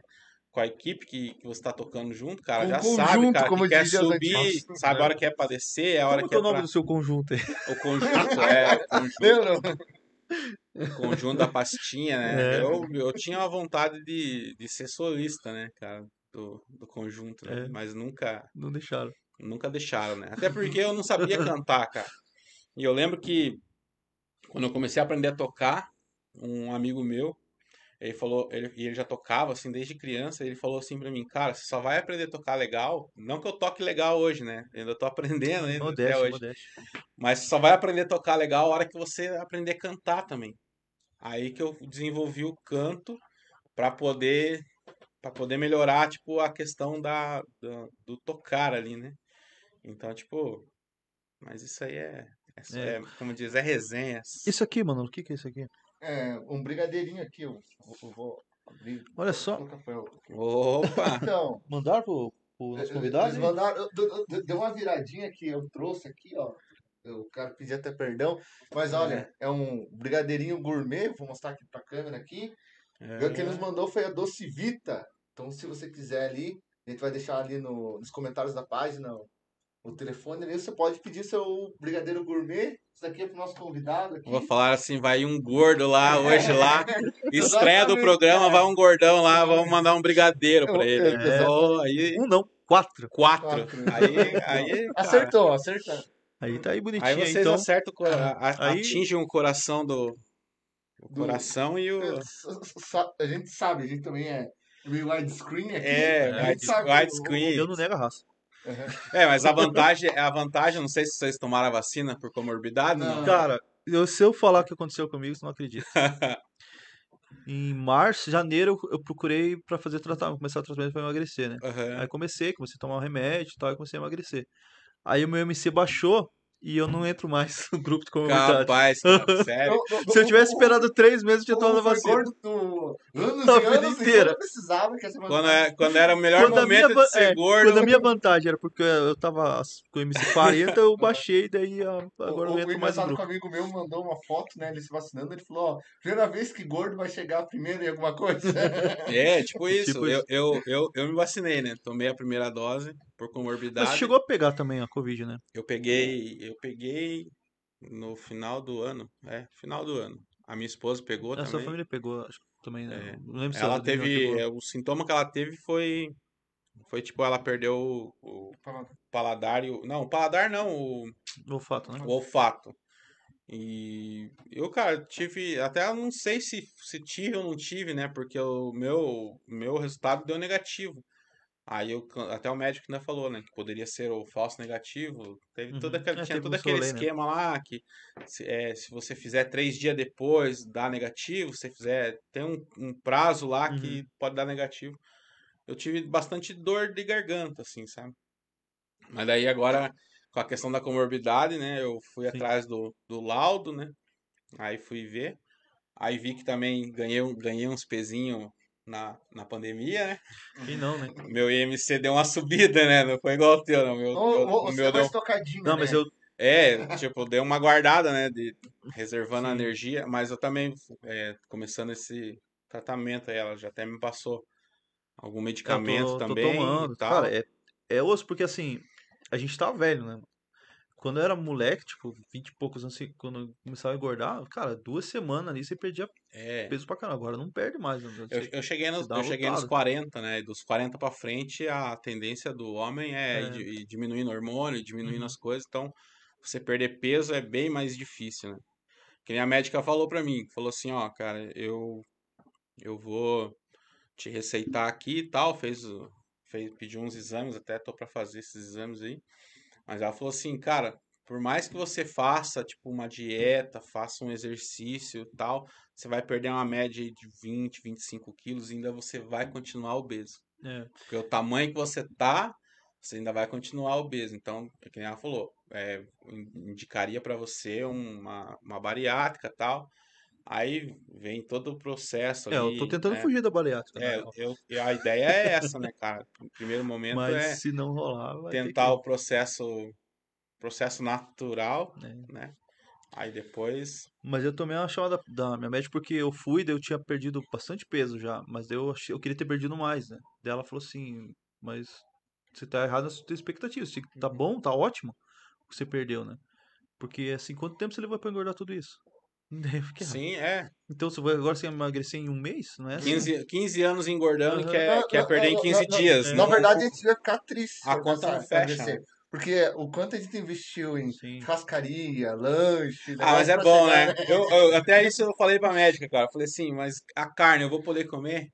Com a equipe que, que você tá tocando junto, cara, um já conjunto, sabe, cara, como que quer subir, sabe a hora que é pra descer, é a hora como que é, é. o nome pra... do seu conjunto aí? O conjunto, é, o conjunto. conjunto da pastinha, né? É. Eu, eu tinha a vontade de, de ser solista, né, cara? do, do conjunto, né? É. Mas nunca. Não deixaram. Nunca deixaram, né? Até porque eu não sabia cantar, cara. E eu lembro que quando eu comecei a aprender a tocar, um amigo meu, ele falou, ele, e ele já tocava assim desde criança, ele falou assim para mim, cara, você só vai aprender a tocar legal, não que eu toque legal hoje, né? Eu ainda tô aprendendo ainda modeste, até hoje. Modeste. Mas só vai aprender a tocar legal a hora que você aprender a cantar também. Aí que eu desenvolvi o canto para poder para poder melhorar, tipo, a questão da, da, do tocar ali, né? Então, tipo, mas isso aí é, é, é. é como diz, é resenha. Isso aqui, mano, o que que é isso aqui? É, um brigadeirinho aqui, eu, eu vou abrir. Olha só. Opa! Então, mandaram pro, pro é, nosso é, convidado? Eles mandaram, deu uma viradinha que eu trouxe aqui, ó. O cara pedir até perdão, mas é. olha, é, é um brigadeirinho gourmet, vou mostrar aqui pra câmera aqui. É. O que ele nos mandou foi a Doce Vita, então, se você quiser ali, a gente vai deixar ali no, nos comentários da página o telefone ali, você pode pedir seu brigadeiro gourmet. Isso aqui é pro nosso convidado. Aqui. Vou falar assim, vai um gordo lá é. hoje lá. estreia do programa, vai um gordão lá, vamos mandar um brigadeiro para ele. É. Oh, aí... Um não, quatro. Quatro. quatro. Aí, aí, tá. acertou, acertou. Aí tá aí bonitinho. Aí vocês então... acertam, ah, a, aí... atingem o coração do... O coração do... e o... A gente sabe, a gente também é Meio widescreen aqui. É, né? widescreen. eu não nego é a raça. É, mas a vantagem, a vantagem, não sei se vocês tomaram a vacina por comorbidade. Não. não. Cara, eu, se eu falar o que aconteceu comigo, você não acredita. em março, janeiro, eu, procurei para fazer tratamento, começar o tratamento para emagrecer, né? Uhum. Aí comecei, comecei a tomar um remédio e tal, e comecei a emagrecer. Aí o meu MC baixou e eu não entro mais no grupo de comunidade. Rapaz, cara, sério. Se eu tivesse esperado três meses, eu tinha tomado vacina. Do... Anos a e anos inteira. Eu precisava que essa quando, é, quando era o melhor quando momento minha, de ser é, gordo. Quando a minha vantagem era porque eu tava com o MC40, eu baixei, daí agora o, eu entro mais no é grupo. Um amigo meu mandou uma foto, né, ele se vacinando, ele falou, ó, primeira vez que gordo vai chegar primeiro em alguma coisa. É, tipo isso. Tipo eu, isso. Eu, eu, eu me vacinei, né, tomei a primeira dose por comorbidade. Mas chegou a pegar também a Covid, né? Eu peguei, eu peguei no final do ano, é, final do ano. A minha esposa pegou a também. A sua família pegou, acho também, né? É. Não lembro ela se ela teve, é, o sintoma que ela teve foi foi tipo ela perdeu o, o paladar e o, não, o paladar não, o, o olfato, né? O olfato. E eu, cara, tive. Até não sei se, se tive ou não tive, né? Porque o meu, meu resultado deu negativo. Aí eu, até o médico ainda falou, né, que poderia ser o falso negativo. Teve uhum. toda, é, tinha é, teve todo aquele né. esquema né? lá que se, é, se você fizer três dias depois dá negativo, se fizer tem um, um prazo lá uhum. que pode dar negativo. Eu tive bastante dor de garganta, assim, sabe? Mas daí agora com a questão da comorbidade, né, eu fui Sim. atrás do, do laudo, né? Aí fui ver, aí vi que também ganhei, ganhei uns pezinhos na, na pandemia, né? E não, né? Meu IMC deu uma subida, né? Não foi igual o teu, não. Meu, ou, ou, o meu é deu... tocadinho, Não, né? mas eu... É, tipo, deu uma guardada, né? De, reservando a energia, mas eu também, é, começando esse tratamento aí, ela já até me passou algum ah, medicamento eu tô, também. Tô tomando, tal. cara, é, é osso, porque assim, a gente tá velho, né? Quando eu era moleque, tipo, 20 e poucos anos, assim, quando eu começava a engordar, cara, duas semanas ali você perdia é. peso pra caramba. Agora não perde mais. Né? Eu, eu, cheguei, nos, eu cheguei nos 40, né? dos 40 pra frente, a tendência do homem é, é. Ir, ir diminuindo hormônio, diminuindo hum. as coisas. Então, você perder peso é bem mais difícil, né? Que nem a médica falou pra mim. Falou assim, ó, cara, eu, eu vou te receitar aqui e tal. Fez, fez, pediu uns exames, até tô pra fazer esses exames aí. Mas ela falou assim, cara, por mais que você faça, tipo, uma dieta, faça um exercício e tal, você vai perder uma média de 20, 25 quilos e ainda você vai continuar obeso. É. Porque o tamanho que você tá, você ainda vai continuar obeso. Então, é que ela falou, é, indicaria para você uma, uma bariátrica tal, Aí vem todo o processo. É, ali, eu tô tentando né? fugir da bariátrica. É, eu, eu, a ideia é essa, né, cara? No primeiro momento Mas é se não rolar, tentar que... o processo processo natural, é. né? Aí depois. Mas eu tomei uma chamada da minha médica porque eu fui, daí eu tinha perdido bastante peso já, mas eu eu queria ter perdido mais, né? Daí ela falou assim: Mas você tá errado na sua expectativa, tá uhum. bom, tá ótimo o que você perdeu, né? Porque assim, quanto tempo você levou pra engordar tudo isso? fiquei, ah, Sim, é. Então você agora você emagrecer em um mês, não é? 15, assim? 15 anos engordando uhum. quer, é, não, quer é não, perder não, em 15 dias. Na né? verdade, a gente vai ficar triste. A conta não fecha. Né? Porque o quanto a gente investiu em cascaria, lanche. Ah, mas é bom, né? né? Eu, eu, até isso eu falei pra médica, cara. Eu falei assim, mas a carne eu vou poder comer?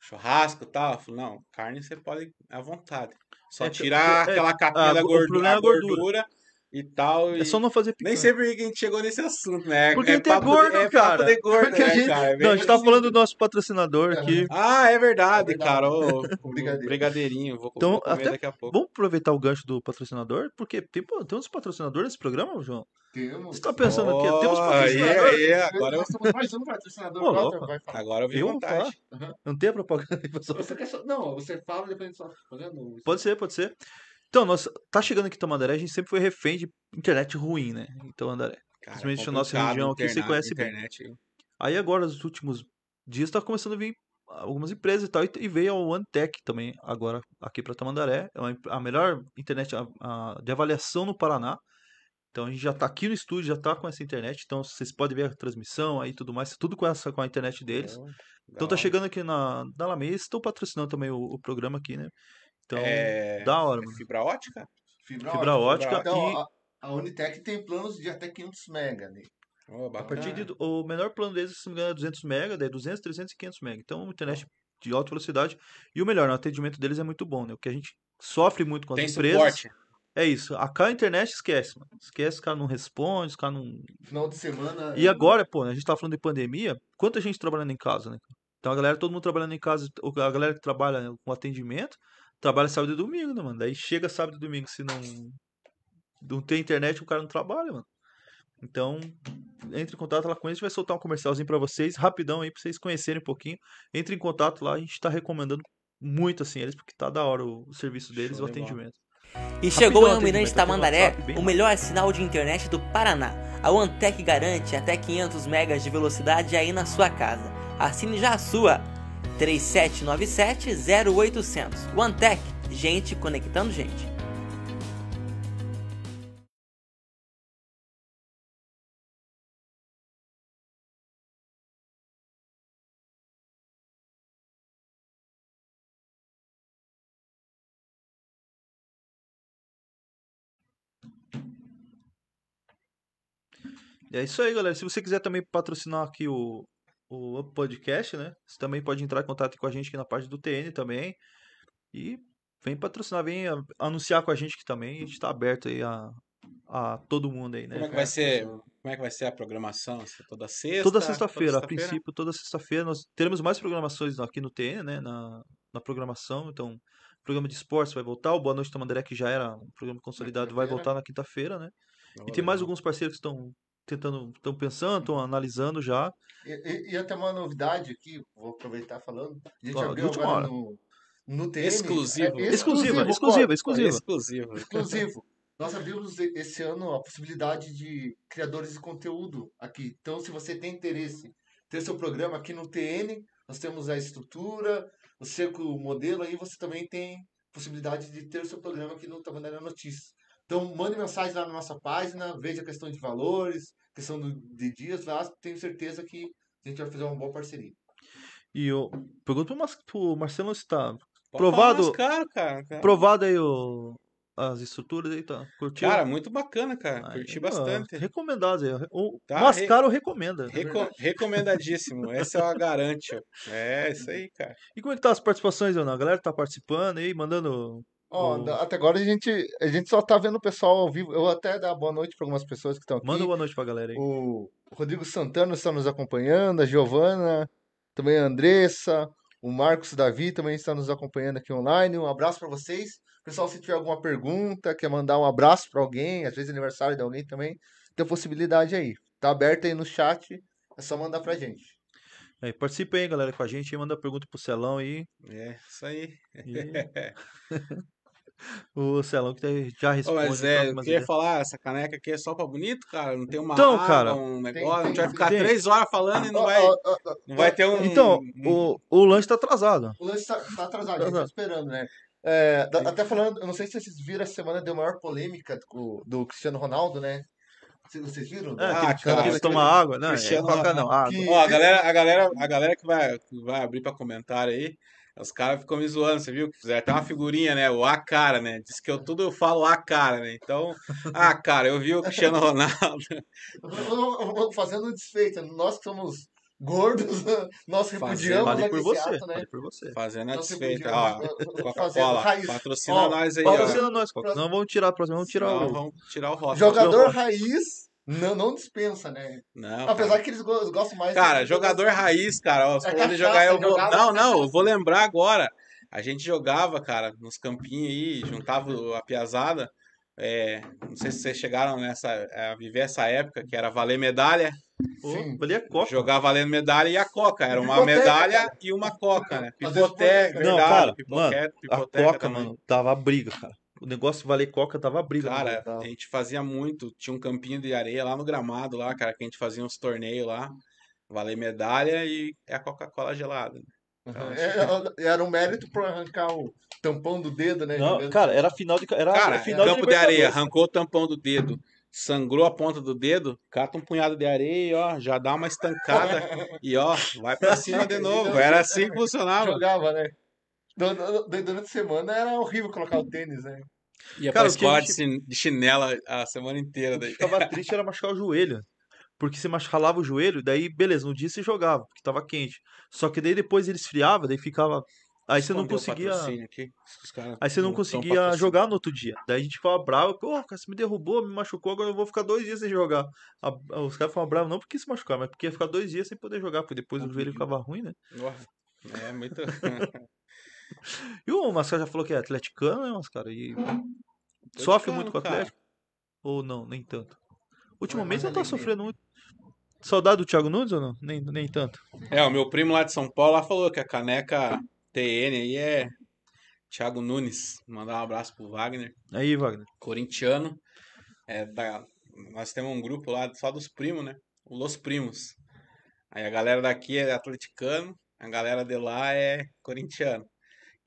Churrasco e tal? Eu falei, não, carne você pode à vontade. Só é, tirar é, aquela capinha ah, é, da gordura, a gordura, a gordura e tal. É e... só não fazer picanha. Nem sempre que a gente chegou nesse assunto, né? Porque é, papo, gordo, é de, é cara. papo gordo, Porque né, a gente... cara? É não, a gente tá assim. falando do assim. nosso patrocinador é. aqui. Ah, é verdade, é verdade. cara. brigadeirinho. Vou, então, vou até daqui a pouco. Vamos aproveitar o gancho do patrocinador, porque tem, pô, tem uns patrocinadores desse programa, João? Temos. Você tá pensando oh, aqui? Temos patrocinador. É, é, agora eu... Nós mais um patrocinador. Pô, próprio, vai falar. Agora eu vi eu vontade. Uhum. Não tem a propaganda aí, pessoal. Você quer só... Não, você fala e depois a gente só... Pode ser, pode ser. Então, nossa, tá chegando aqui em Tamandaré, a gente sempre foi refém de internet ruim, né? Então, Tamandaré. É principalmente a nossa região aqui, você conhece internet, bem. Aí agora, nos últimos dias, tá começando a vir algumas empresas e tal, e veio a OneTech também agora aqui para Tamandaré. É uma, a melhor internet a, a, de avaliação no Paraná. Então a gente já tá aqui no estúdio, já tá com essa internet, então vocês podem ver a transmissão aí tudo mais, tudo com essa com a internet deles. Legal. então, então tá chegando aqui na, na Lamesa, estão patrocinando também o, o programa aqui, né? Então, é... da hora, é mano. Fibra ótica? Fibra, fibra ótica. ótica fibra... Então, a, a, Unitec tem planos de até 500 mega, né? Oh, a partir de, o melhor plano deles, se não me engano, é 200 mega, daí 200, é 300 e 500 mega. Então, internet de alta velocidade. E o melhor, né, o atendimento deles é muito bom, né? O que a gente sofre muito com as tem empresas. Suporte. É isso. A cara a internet esquece, mano. Esquece, o cara não responde, os cara não. Final de semana. E né? agora, pô, né? a gente tá falando de pandemia, quanta gente trabalhando em casa, né? Então a galera, todo mundo trabalhando em casa, a galera que trabalha né, com atendimento, trabalha sábado e domingo, né, mano? Daí chega sábado e domingo, se não, não tem internet, o cara não trabalha, mano. Então, entre em contato lá com eles, a gente vai soltar um comercialzinho para vocês, rapidão aí, pra vocês conhecerem um pouquinho. Entre em contato lá, a gente tá recomendando muito, assim, eles, porque tá da hora o, o serviço deles o atendimento. E chegou o Almirante Tamandaré, o melhor sinal de internet do Paraná. A OneTech garante até 500 MB de velocidade aí na sua casa. Assine já a sua! 3797 0800. OneTech, gente conectando gente. E é isso aí, galera. Se você quiser também patrocinar aqui o, o Podcast, né? Você também pode entrar em contato com a gente aqui na parte do TN também. E vem patrocinar, vem anunciar com a gente que também a gente está aberto aí a, a todo mundo aí, né? Como é que vai ser, como é que vai ser a programação? Toda sexta? Toda sexta-feira, sexta a princípio, toda sexta-feira nós teremos mais programações aqui no TN, né? Na, na programação, então o programa de esportes vai voltar, o Boa Noite Tamandaré que já era um programa consolidado, vai voltar na quinta-feira, né? E tem mais alguns parceiros que estão tentando, estão pensando, estão analisando já. E, e, e, até uma novidade aqui, vou aproveitar falando. A gente abriu agora hora. no, no TN é Exclusivo. É, exclusiva, exclusiva, exclusiva. Exclusivo. Exclusivo. Nós abrimos esse ano a possibilidade de criadores de conteúdo aqui. Então, se você tem interesse ter seu programa aqui no TN, nós temos a estrutura, o cerco, o modelo, aí você também tem possibilidade de ter o seu programa aqui no Tabanera Notícias. Então, mande mensagem lá na nossa página, veja a questão de valores, questão de dias lá. Tenho certeza que a gente vai fazer uma boa parceria. E eu pergunto pro Marcelo se tá provado. Caro, cara, cara. Provado aí o, as estruturas aí, tá? Curtiu? Cara, muito bacana, cara. Ah, Curti é, bastante. Recomendado aí. O tá, Mascaro re... recomenda. É reco... É recomendadíssimo. Essa é uma garante. É, isso aí, cara. E como é que tá as participações, Ana? A galera tá participando aí, mandando oh, até agora a gente, a gente só tá vendo o pessoal ao vivo. Eu até dar boa noite para algumas pessoas que estão aqui. Manda boa noite pra galera aí. O Rodrigo Santana está nos acompanhando, a Giovana, também a Andressa, o Marcos Davi também está nos acompanhando aqui online. Um abraço para vocês. Pessoal, se tiver alguma pergunta, quer mandar um abraço para alguém, às vezes é aniversário de alguém também, tem possibilidade aí. Tá aberto aí no chat, é só mandar pra gente. É, participe aí, galera, com a gente. Manda pergunta pro Celão aí. É, isso aí. E... O Celão que já respondeu. Mas é, eu queria ideias. falar, essa caneca aqui é só pra bonito, cara. Não tem uma então, água, cara, um negócio. Tem, a gente vai ficar tem. três horas falando e não vai, não vai ter um. Então, o, o lanche tá atrasado. O lanche tá, tá atrasado, tá esperando, né? É, até falando, eu não sei se vocês viram, essa semana deu maior polêmica do, do Cristiano Ronaldo, né? Vocês viram? É, ah, cara, tomar água, né? É, Cristiano, é, não, água. Que... Ó, a galera, a galera, a galera que vai, que vai abrir para comentário aí, os caras ficam me zoando, você viu? Fizeram até uma figurinha, né? O A cara, né? Diz que eu tudo eu falo A cara, né? Então, a cara, eu vi o Cristiano Ronaldo. Fazendo um desfeito, nós que somos gordos, nós repudiamos vale por você, ato, né? Vale por você. Fazendo a desfeita, ó. Né? Coca-Cola, patrocina ó, nós aí, patrocina ó. nós, Não vamos tirar, próximo, vamos tirar o... vamos tirar o Jogador raiz não, não dispensa, né? Não. Apesar cara. que eles gostam mais. Cara, jogador assim. raiz, cara. Ó, é jogar, eu vou. não, assim. não, eu vou lembrar agora. A gente jogava, cara, nos campinhos aí, juntava a piazada. É, não sei se vocês chegaram nessa, a viver essa época, que era valer medalha. Sim. valia coca. Jogar valendo medalha e a coca. Era uma pipoteca, medalha cara. e uma coca, né? Pipoteca, verdade, não, cara, pipoteca, mano, pipoteca a coca, também. mano, tava a briga, cara o negócio valer Coca tava abrindo. Cara, né? a gente fazia muito. Tinha um campinho de areia lá no gramado, lá, cara, que a gente fazia uns torneios lá. Valer medalha e é a Coca-Cola gelada. Né? Então, é, assim, é, era um mérito pra arrancar o tampão do dedo, né? Não, cara, era final de. Era, cara, final campo de, de areia, arrancou o tampão do dedo sangrou a ponta do dedo, cata um punhado de areia, ó, já dá uma estancada e ó, vai para cima de novo. Era assim que funcionava. Jogava, né? Durante a semana era horrível colocar o tênis, né? Ia Cara, pra gente... Assim, de chinela a semana inteira. Daí. O que ficava triste era machucar o joelho. Porque se machucava o joelho, daí beleza, no dia você jogava, porque tava quente. Só que daí depois ele esfriava, daí ficava. Aí você não conseguia. Aqui, aí você não, não conseguia jogar no outro dia. Daí a gente ficava bravo, porra, cara, você me derrubou, me machucou, agora eu vou ficar dois dias sem jogar. A... Os caras ficavam bravos não porque se machucar, mas porque ia ficar dois dias sem poder jogar, porque depois tá o joelho ficava ruim, né? Nossa. É, muito. E o Mascara já falou que é atleticano, né, Mascara? E sofre muito com o Atlético? Cara. Ou não, nem tanto? Último mês ele tá sofrendo muito. Saudade do Thiago Nunes ou não? Nem, nem tanto. É, o meu primo lá de São Paulo lá falou que a caneca TN aí é Thiago Nunes. Mandar um abraço pro Wagner. Aí, Wagner. Corintiano. É, da... Nós temos um grupo lá só dos primos, né? Los Primos. Aí a galera daqui é atleticano, a galera de lá é corintiano.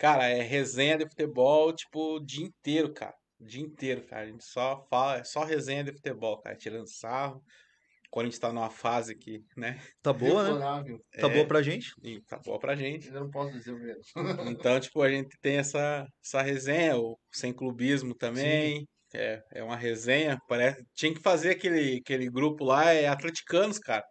Cara, é resenha de futebol, tipo, o dia inteiro, cara. O dia inteiro, cara. A gente só fala, é só resenha de futebol, cara. Tirando sarro. Quando a gente tá numa fase que, né? Tá boa, né? Tá boa é. pra gente? Tá boa pra gente. Eu não posso dizer o mesmo. então, tipo, a gente tem essa, essa resenha, o sem clubismo também. Sim. É, é uma resenha. Parece... Tinha que fazer aquele, aquele grupo lá, é atleticanos, cara.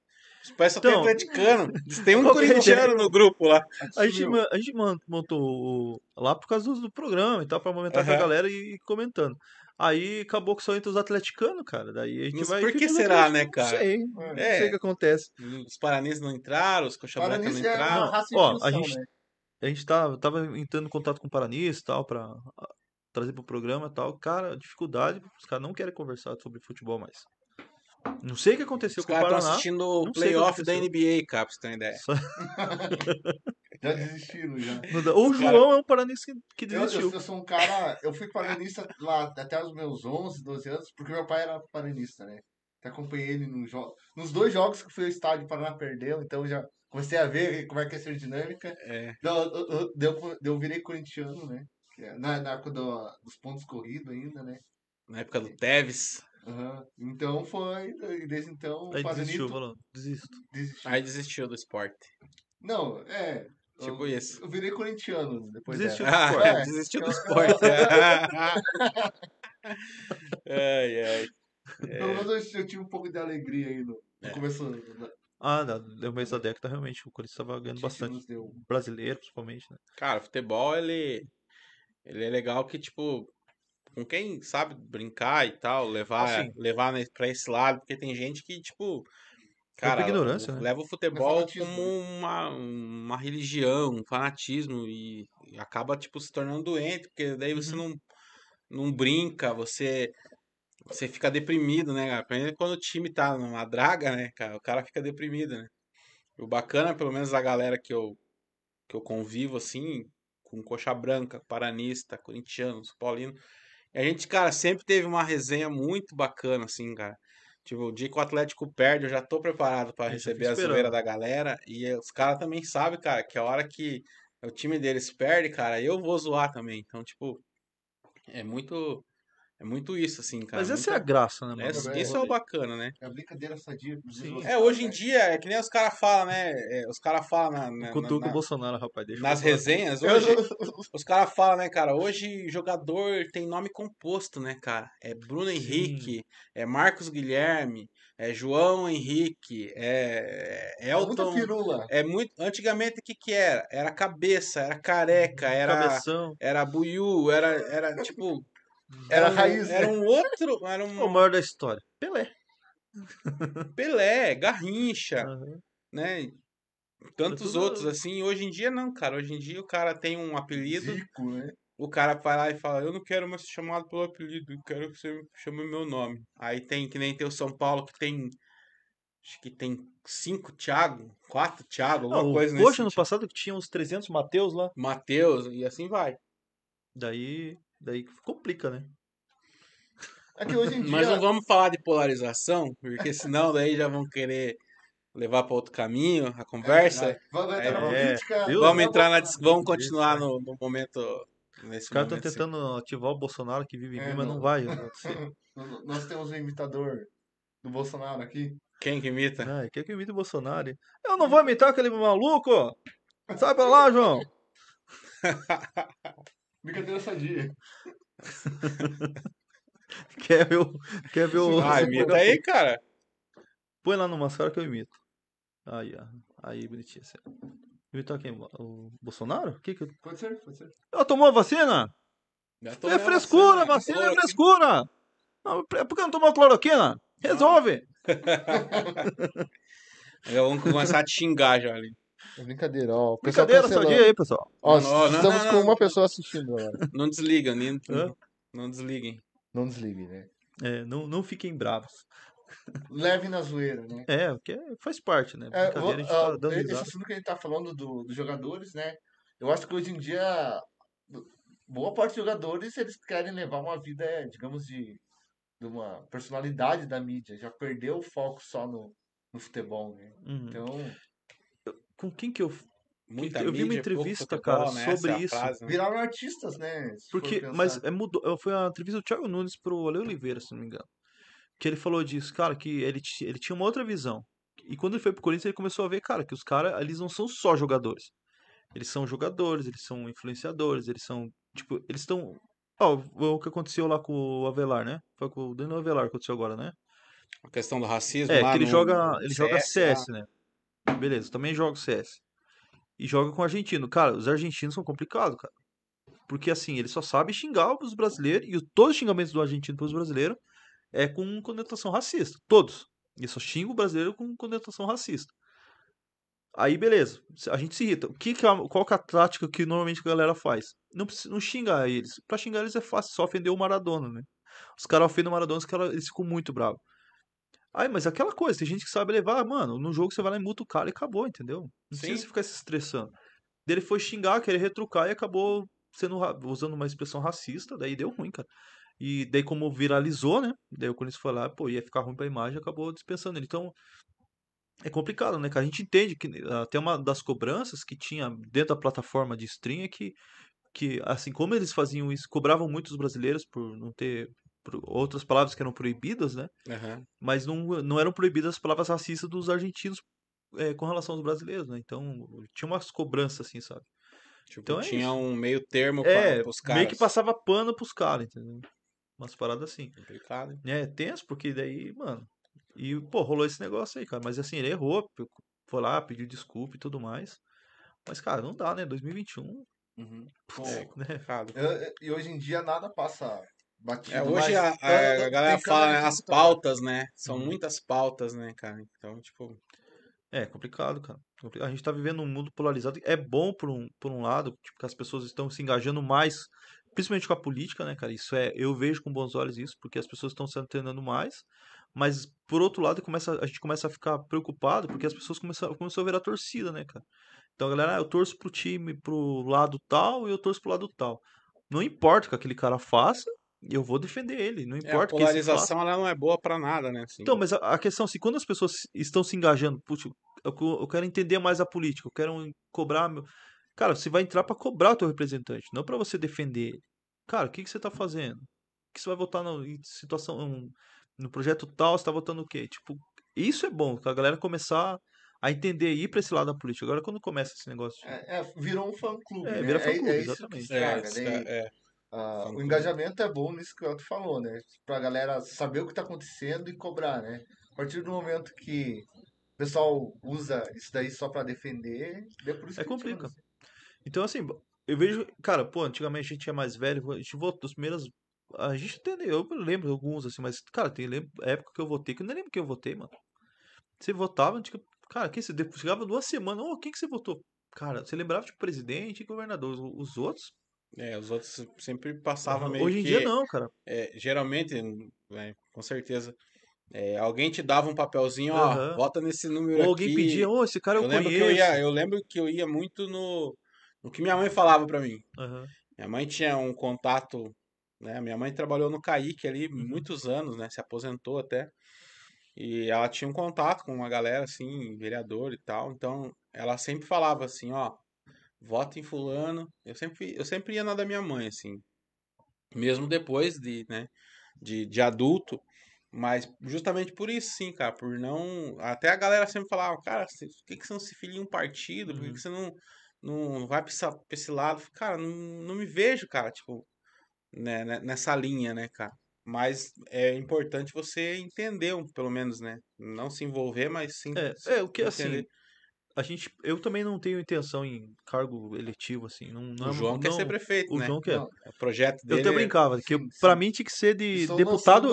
Os pais só então, tem atleticano. Tem um corintiano no grupo lá. A gente, a gente montou lá por causa do, programa e tal, pra aumentar uhum. a galera e, e comentando. Aí acabou que só entra os atleticanos, cara. Daí a gente Mas vai. Por que será, né, cara? Não sei. É. Não sei o que acontece. Hum, os paranenses não entraram, os coxabrecas é não entraram. É não, ó, a gente, né? a gente tava, tá, tava entrando em contato com o paranense e tal, pra trazer pro programa e tal. Cara, dificuldade, os caras não querem conversar sobre futebol mais. Não sei o que aconteceu Os com o Paraná. Os caras assistindo o playoff da NBA, cara, pra você ter uma ideia. Só... já desistiram, já. O João cara... é um paranense que desistiu. Eu, eu, sou um cara... Eu fui paranista lá até os meus 11, 12 anos, porque meu pai era paranista, né? Até acompanhei ele nos, nos dois jogos que fui o estádio, o Paraná perdeu, então já comecei a ver como é que é essa dinâmica. É. Então, eu, eu, eu, eu virei corintiano, né? É, na, na época do, dos pontos corridos ainda, né? Na época do Tevez. Uhum. Então foi, e desde então. Aí desistiu, Nito, falou, desisto. Desistiu. Aí desistiu do esporte. Não, é. Tipo eu, isso. Eu virei corintiano depois Desistiu dela. do ah, esporte. Ah, é, desistiu do esporte. ai, ai. É. Pelo menos eu, eu, tive um pouco de alegria aí no, no é. começo da... Ah, no mês da década, realmente, o Corinthians estava ganhando bastante. Brasileiro, principalmente, né? Cara, futebol, ele... Ele é legal que, tipo, com quem sabe brincar e tal, levar, assim, levar pra esse lado, porque tem gente que, tipo, é cara, ignorância, né? leva o é futebol é como uma, uma religião, um fanatismo e, e acaba, tipo, se tornando doente, porque daí uhum. você não, não brinca, você você fica deprimido, né, cara? Quando o time tá numa draga, né, cara, o cara fica deprimido, né? O bacana, pelo menos a galera que eu, que eu convivo, assim, com coxa branca, paranista, corintianos, paulino, a gente, cara, sempre teve uma resenha muito bacana, assim, cara. Tipo, o dia que o Atlético perde, eu já tô preparado para receber a zoeira da galera. E os caras também sabem, cara, que a hora que o time deles perde, cara, eu vou zoar também. Então, tipo, é muito é muito isso, assim, cara. Mas essa muito... é a graça, né, mano? É, isso é o é bacana, né? É a brincadeira sadia. Sim. É, hoje em né? dia, é que nem os caras falam, né? É, os caras falam na, na, Cutuca o Bolsonaro, rapaz. Deixa nas resenhas, hoje, os caras falam, né, cara? Hoje, jogador tem nome composto, né, cara? É Bruno Henrique, Sim. é Marcos Guilherme, é João Henrique, é, é, é Elton. É firula. É muito. Antigamente o que que era? Era cabeça, era careca, hum, era Cabeção. era buiu, era era tipo era a raiz. Era um outro. Era um... O maior da história. Pelé. Pelé, Garrincha, uhum. né? Tantos tudo... outros, assim. Hoje em dia, não, cara. Hoje em dia o cara tem um apelido. Zico, né? O cara vai lá e fala, eu não quero mais ser chamado pelo apelido, eu quero que você chame meu nome. Aí tem que nem tem o São Paulo que tem. Acho que tem cinco Thiago, quatro Thiago, alguma não, coisa Poxa, no ano passado que tinha uns 300 Mateus lá. Mateus, e assim vai. Daí Daí complica, né? É que hoje em dia... Mas não vamos falar de polarização, porque senão daí já vão querer levar para outro caminho a conversa. É, entrar é, é, política, vamos entrar na vamos continuar no, no momento. Nesse Os caras estão assim. tentando assim. ativar o Bolsonaro que vive em é, mim, mas não, não vai. Não né? Nós temos um imitador do Bolsonaro aqui. Quem que imita? Ah, quem é que imita o Bolsonaro? Eu não vou imitar aquele maluco! Sai pra lá, João! Brincadeira sadia. quer ver o. Quer ver o. Ah, imita aí, cara. Põe lá no Mascara que eu imito. Aí, ó. Aí, bonitinho. Assim. Imitou quem? O Bolsonaro? Que que... Pode ser, pode ser. Ela tomou a vacina? É frescura, vacina, vacina é frescura. Não, é por que não tomou cloroquina? Resolve. já vamos começar a te xingar já ali. É brincadeira, ó. Tá brincadeira, seu dia aí, pessoal. Ó, não, não, estamos não, com uma pessoa assistindo agora. Não desliga, nem, não desliguem. Não desliguem, né? É, não, não fiquem bravos. Leve na zoeira, né? É, porque faz parte, né? É, vou, tá uh, esse assunto que gente tá falando do, dos jogadores, né? Eu acho que hoje em dia, boa parte dos jogadores, eles querem levar uma vida, digamos, de, de uma personalidade da mídia. Já perdeu o foco só no, no futebol, né? Uhum. Então com quem que eu Muita eu mídia, vi uma entrevista, cara, né? sobre é isso. Frase, né? Viraram artistas, né? Porque, mas é, mudou. É, foi a entrevista do Thiago Nunes pro Ale Oliveira, se não me engano. Que ele falou disso, cara, que ele, ele tinha uma outra visão. E quando ele foi pro Corinthians, ele começou a ver, cara, que os caras, eles não são só jogadores. Eles são jogadores, eles são influenciadores, eles são. Tipo, eles estão. Ó, oh, o que aconteceu lá com o Avelar, né? Foi com o Danilo Avelar que aconteceu agora, né? A questão do racismo. É, que ele no... joga. Ele CS, joga CS, né? né? beleza, também jogo CS. E joga com o argentino. Cara, os argentinos são complicados, cara. Porque assim, eles só sabem xingar os brasileiros, e todos os xingamentos do argentino para os brasileiros é com conotação racista. Todos. Eles só xingam o brasileiro com conotação racista. Aí, beleza, a gente se irrita. O que que é qual que é a tática que normalmente a galera faz? Não, precisa, não xingar eles. Pra xingar eles é fácil, só ofender o Maradona, né? Os caras ofendem o Maradona, os caras, eles ficam muito bravos. Aí, mas aquela coisa, tem gente que sabe levar, ah, mano, no jogo você vai lá e multa o cara e acabou, entendeu? Não Sim. precisa você ficar se estressando. Daí ele foi xingar, querer retrucar e acabou sendo usando uma expressão racista, daí deu ruim, cara. E daí como viralizou, né? Daí quando isso foi lá, pô, ia ficar ruim pra imagem, acabou dispensando ele. Então, é complicado, né, cara? A gente entende que né, até uma das cobranças que tinha dentro da plataforma de stream é que, que assim como eles faziam isso, cobravam muito os brasileiros por não ter outras palavras que eram proibidas, né? Uhum. Mas não, não eram proibidas as palavras racistas dos argentinos é, com relação aos brasileiros, né? Então tinha umas cobranças assim, sabe? Tipo, então, é tinha é um meio termo é, para os caras. Meio que passava pano pros caras, entendeu? Umas paradas assim. Complicado, hein? É, tenso, porque daí, mano. E, pô, rolou esse negócio aí, cara. Mas assim, ele errou, foi lá, pediu desculpa e tudo mais. Mas, cara, não dá, né? 2021. Uhum. Putz, né? é, né? E hoje em dia nada passa batido. É, hoje a, a, galera fala né, as né? pautas, né? São hum. muitas pautas, né, cara? Então, tipo. É complicado, cara. A gente tá vivendo um mundo polarizado. É bom por um, por um lado, tipo, que as pessoas estão se engajando mais, principalmente com a política, né, cara? Isso é, eu vejo com bons olhos isso, porque as pessoas estão se antenando mais. Mas por outro lado, começa, a gente começa a ficar preocupado porque as pessoas começam, começam a ver a torcida, né, cara? Então, galera, ah, eu torço pro time pro lado tal e eu torço pro lado tal. Não importa o que aquele cara faça, eu vou defender ele, não importa. É, a polarização ela não é boa para nada, né? Assim. Então, mas a, a questão se assim, quando as pessoas estão se engajando, putz, eu, eu, quero entender mais a política, eu quero cobrar meu... Cara, você vai entrar para cobrar o teu representante, não para você defender ele. Cara, o que, que você tá fazendo? O que você vai votar na situação um, no projeto tal, você tá votando o quê? Tipo, isso é bom, a galera começar a entender e ir para esse lado da política. Agora quando começa esse negócio. É, é virou um fã clube. É, né? vira fã clube, é, exatamente. É isso que estraga, é, né? é. Ah, o engajamento é bom nisso que o Elton falou, né? Pra galera saber o que tá acontecendo e cobrar, né? A partir do momento que o pessoal usa isso daí só para defender, é por isso é que complica. Assim. Então, assim, eu vejo, cara, pô, antigamente a gente é mais velho, a gente votou dos primeiros. A gente até, eu lembro alguns, assim, mas, cara, tem época que eu votei que eu nem lembro que eu votei, mano. Você votava, cara, quem você chegava duas semanas, ou oh, quem que você votou? Cara, você lembrava de presidente e governador, os outros, é, os outros sempre passavam meio Hoje em que, dia não, cara. É, geralmente, é, com certeza. É, alguém te dava um papelzinho, ó, bota nesse número Ou alguém pedia, oh, esse cara eu, eu lembro conheço. Que eu, ia, eu lembro que eu ia muito no, no que minha mãe falava para mim. Uhum. Minha mãe tinha um contato, né? Minha mãe trabalhou no Caíque ali uhum. muitos anos, né? Se aposentou até. E ela tinha um contato com uma galera, assim, vereador e tal. Então, ela sempre falava assim, ó, vota em fulano. Eu sempre, eu sempre ia na da minha mãe, assim. Mesmo depois de, né, de, de adulto. Mas justamente por isso, sim, cara. Por não. Até a galera sempre falava, ah, cara, por que, que você não se filia em um partido? Por que, uhum. que você não, não vai pra esse, pra esse lado? Cara, não, não me vejo, cara, tipo, né, né nessa linha, né, cara. Mas é importante você entender, pelo menos, né? Não se envolver, mas sim. É, é o que assim, entender. assim a gente, eu também não tenho intenção em cargo eletivo, assim. Não, não o é João não, quer ser prefeito, o né? O João quer. Não, o projeto dele. Eu até é brincava, que sim, pra mim tinha que ser de deputado.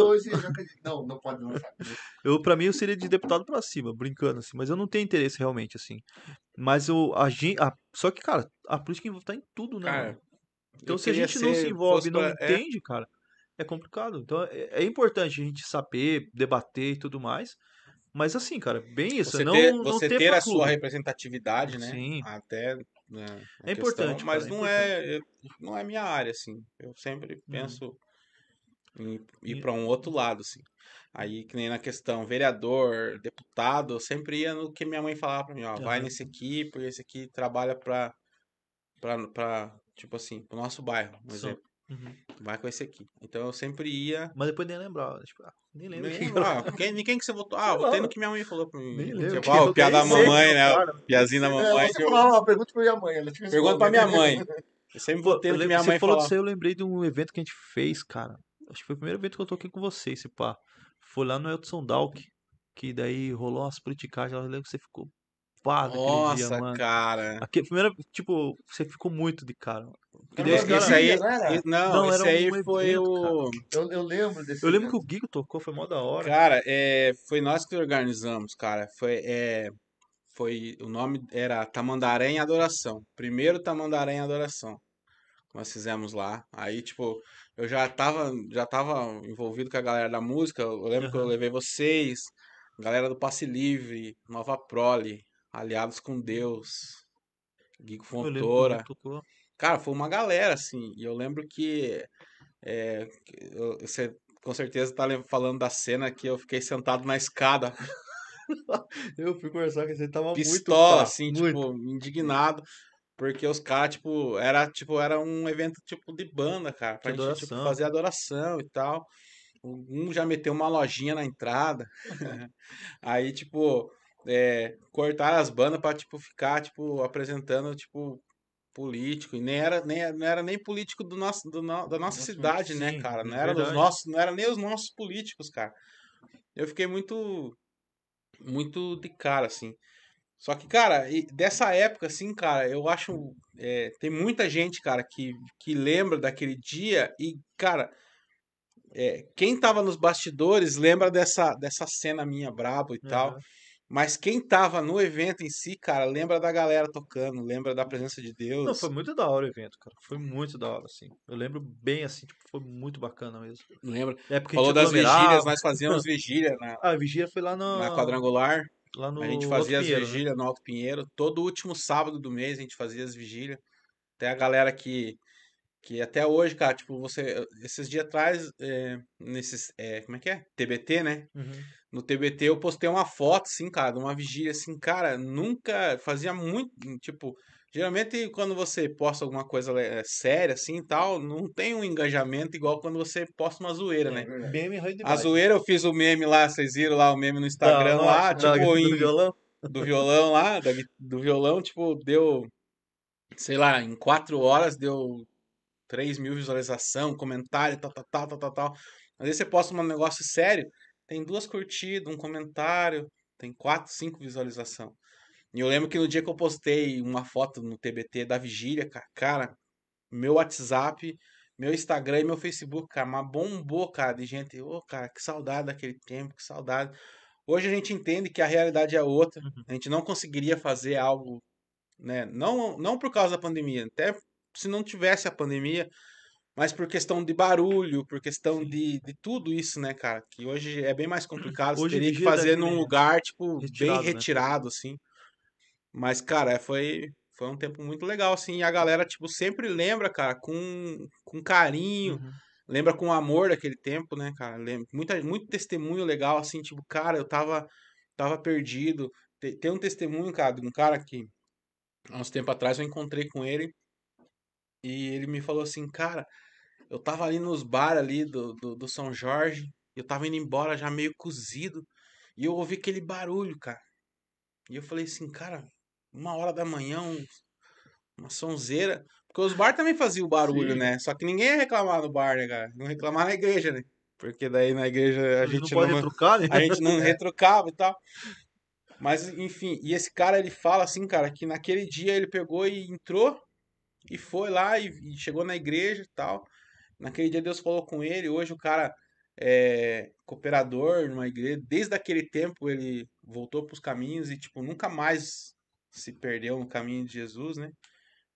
Não, não, pode não. eu, pra mim, eu seria de deputado pra cima, brincando, assim. Mas eu não tenho interesse realmente, assim. Mas eu, a gente. A, só que, cara, a política tá em tudo, né? Cara, então, se a gente não se envolve, não pra... É. entende, é... cara, é complicado. Então, é, é importante a gente saber, debater e tudo mais. Mas assim, cara, bem isso. Você é não, ter, não você ter, ter a sua representatividade, né? Sim. Até. Né, é, é, é importante. Questão, mas cara, não é, é, não é minha área, assim. Eu sempre uhum. penso hum. em ir para um outro lado, assim. Aí, que nem na questão vereador, deputado, eu sempre ia no que minha mãe falava para mim, ó, uhum. vai nesse aqui, porque esse aqui trabalha para para tipo assim, pro nosso bairro, um exemplo. Uhum. Tu vai com esse aqui. Então eu sempre ia. Mas depois nem lembrava. Tipo, ah, nem lembro. Nem lembrava. Quem, nem ah, quem que você votou? Ah, votei no que minha mãe falou pra mim. Nem Tipo, ah, piada da mamãe, né? Piazinha da mamãe. É, você tipo, falou, eu... pergunta pra minha mãe. pergunta pra minha mãe. Eu sempre votei no que minha mãe falou. Disso, eu lembrei de um evento que a gente fez, cara. Acho que foi o primeiro evento que eu toquei com você esse pá. Foi lá no Edson Dalk. Que daí rolou umas politicagens. Eu lembro que você ficou chapado Nossa, dia, mano. cara. Aquele, primeiro, tipo, você ficou muito de cara. esse, aí, é né? não, não, esse aí um foi evento, o. Eu, eu, lembro desse. Eu lembro evento. que o Guigo tocou, foi mó da hora. Cara, é, foi nós que organizamos, cara. Foi, é, foi. O nome era Tamandaré em Adoração. Primeiro Tamandaré em Adoração. Nós fizemos lá. Aí, tipo, eu já tava, já tava envolvido com a galera da música. Eu lembro uhum. que eu levei vocês, galera do Passe Livre, Nova Prole, Aliados com Deus, Guico Fontoura. Cara, foi uma galera, assim. E eu lembro que. É, eu, você com certeza tá falando da cena que eu fiquei sentado na escada. eu fui conversar com você, tava Pistola, muito, assim, muito. tipo, indignado. Porque os caras, tipo, era tipo, era um evento tipo de banda, cara. Pra gente tipo, fazer adoração e tal. Um já meteu uma lojinha na entrada. Aí, tipo, é, cortaram as bandas para tipo ficar tipo apresentando tipo político e nem era nem não era nem político do nosso do no, da nossa Nossa, cidade, né, cara? É não era dos nossos, não era nem os nossos políticos, cara. Eu fiquei muito muito de cara assim. Só que, cara, dessa época, assim, cara, eu acho. É, tem muita gente, cara, que, que lembra daquele dia e, cara, é, quem tava nos bastidores lembra dessa, dessa cena minha brabo e tal. Mas quem tava no evento em si, cara, lembra da galera tocando, lembra da presença de Deus. Não, foi muito da hora o evento, cara. Foi muito da hora, assim. Eu lembro bem, assim, tipo, foi muito bacana mesmo. Lembra? É porque Falou das vigílias, nós fazíamos vigília na. Ah, a vigília foi lá no... na quadrangular. Lá no a gente fazia as né? vigílias né? no Alto Pinheiro. Todo último sábado do mês a gente fazia as vigílias. Até a galera que que até hoje, cara, tipo, você. Esses dias atrás, é, nesses. É, como é que é? TBT, né? Uhum. No TBT eu postei uma foto, assim, cara, de uma vigília, assim, cara, nunca. Fazia muito. Tipo, geralmente quando você posta alguma coisa eh, séria, assim e tal, não tem um engajamento igual quando você posta uma zoeira, é, né? Meme é A zoeira eu fiz o meme lá, vocês viram lá o meme no Instagram não, não, lá, não, tipo. Do, em, violão? do violão lá, da, do violão, tipo, deu. Sei lá, em quatro horas deu 3 mil visualização, comentário, tal, tal, tal, tal, tal, tal. Às vezes você posta um negócio sério, tem duas curtidas, um comentário, tem quatro, cinco visualização. E eu lembro que no dia que eu postei uma foto no TBT da vigília, cara, meu WhatsApp, meu Instagram e meu Facebook, cara, mas bombou, cara, de gente, ô, oh, cara, que saudade daquele tempo, que saudade. Hoje a gente entende que a realidade é outra, uhum. a gente não conseguiria fazer algo, né, não, não por causa da pandemia, até se não tivesse a pandemia, mas por questão de barulho, por questão de, de tudo isso, né, cara? Que hoje é bem mais complicado, hoje teria que fazer num lugar, tipo, retirado, bem retirado, né? assim. Mas, cara, foi, foi um tempo muito legal, assim, e a galera, tipo, sempre lembra, cara, com, com carinho, uhum. lembra com amor daquele tempo, né, cara? Lembra, muita, muito testemunho legal, assim, tipo, cara, eu tava, tava perdido. Tem, tem um testemunho, cara, de um cara que há uns tempo atrás eu encontrei com ele e ele me falou assim, cara, eu tava ali nos bar ali do, do, do São Jorge, eu tava indo embora já meio cozido, e eu ouvi aquele barulho, cara. E eu falei assim, cara, uma hora da manhã, um, uma sonzeira. Porque os bar também faziam barulho, Sim. né? Só que ninguém ia reclamar no bar, né, cara? Não reclamar na igreja, né? Porque daí na igreja a gente não, pode não, retrucar, né? a gente não é. retrucava e tal. Mas enfim, e esse cara ele fala assim, cara, que naquele dia ele pegou e entrou e foi lá e, e chegou na igreja e tal. Naquele dia Deus falou com ele. Hoje o cara é cooperador numa igreja. Desde aquele tempo ele voltou para os caminhos e tipo nunca mais se perdeu no caminho de Jesus, né?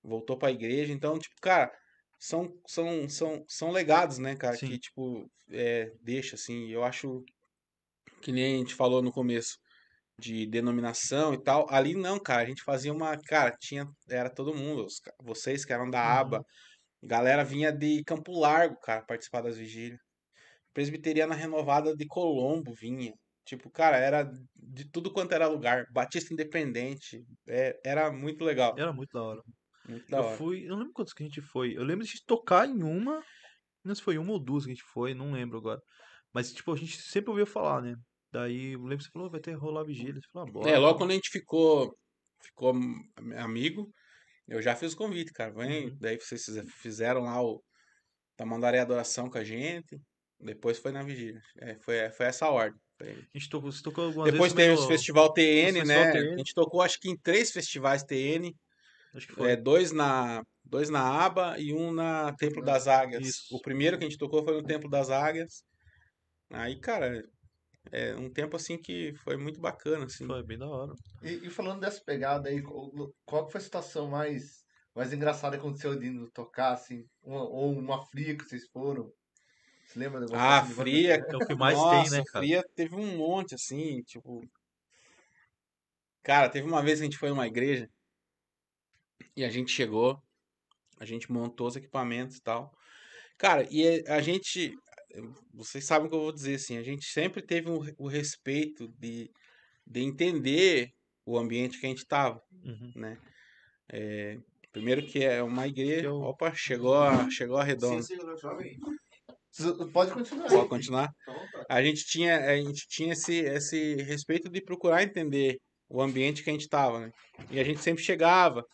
Voltou para a igreja. Então, tipo, cara, são são são são legados, né, cara, Sim. que tipo é, deixa assim. Eu acho que nem a gente falou no começo de denominação e tal. Ali não, cara, a gente fazia uma, cara, tinha era todo mundo, os, vocês que eram da uhum. aba, galera vinha de Campo Largo, cara, participar das vigílias. Presbiteriana renovada de Colombo vinha. Tipo, cara, era de tudo quanto era lugar. Batista Independente. É, era muito legal. Era muito da hora. Muito da eu hora. fui. Eu não lembro quantos que a gente foi. Eu lembro de a gente tocar em uma. Não sei se foi uma ou duas que a gente foi, não lembro agora. Mas, tipo, a gente sempre ouvia falar, né? Daí, eu lembro que você falou, vai ter rolar vigília. Você falou, ah, é, bora. É, logo quando a gente ficou, ficou amigo, eu já fiz o convite, cara. Vem, uhum. daí vocês fizeram lá o Tamandaré tá, Adoração com a gente. Depois foi na vigília. É, foi, é, foi essa ordem. A gente tocou, você tocou algumas Depois teve o festival TN, né? TN. A gente tocou acho que em três festivais TN. Acho que foi. É, dois na dois na Aba e um na Templo ah, das Águias. Isso. O primeiro que a gente tocou foi no Templo das Águias. Aí, cara, é, um tempo assim que foi muito bacana. Assim. Foi bem da hora. E, e falando dessa pegada aí, qual foi a situação mais, mais engraçada que aconteceu de tocar, assim? Uma, ou uma fria que vocês foram? Você lembra? Ah, assim fria, fria. É o que mais Nossa, tem, né, cara? Fria teve um monte, assim, tipo. Cara, teve uma vez que a gente foi a uma igreja e a gente chegou, a gente montou os equipamentos e tal. Cara, e a gente, vocês sabem o que eu vou dizer, assim, a gente sempre teve um, o respeito de, de entender o ambiente que a gente estava, uhum. né? É, primeiro que é uma igreja, eu... opa, chegou a, chegou a redonda. Sim, sim, Pode continuar. Pode continuar. A gente tinha, a gente tinha esse, esse respeito de procurar entender o ambiente que a gente estava, né? E a gente sempre chegava,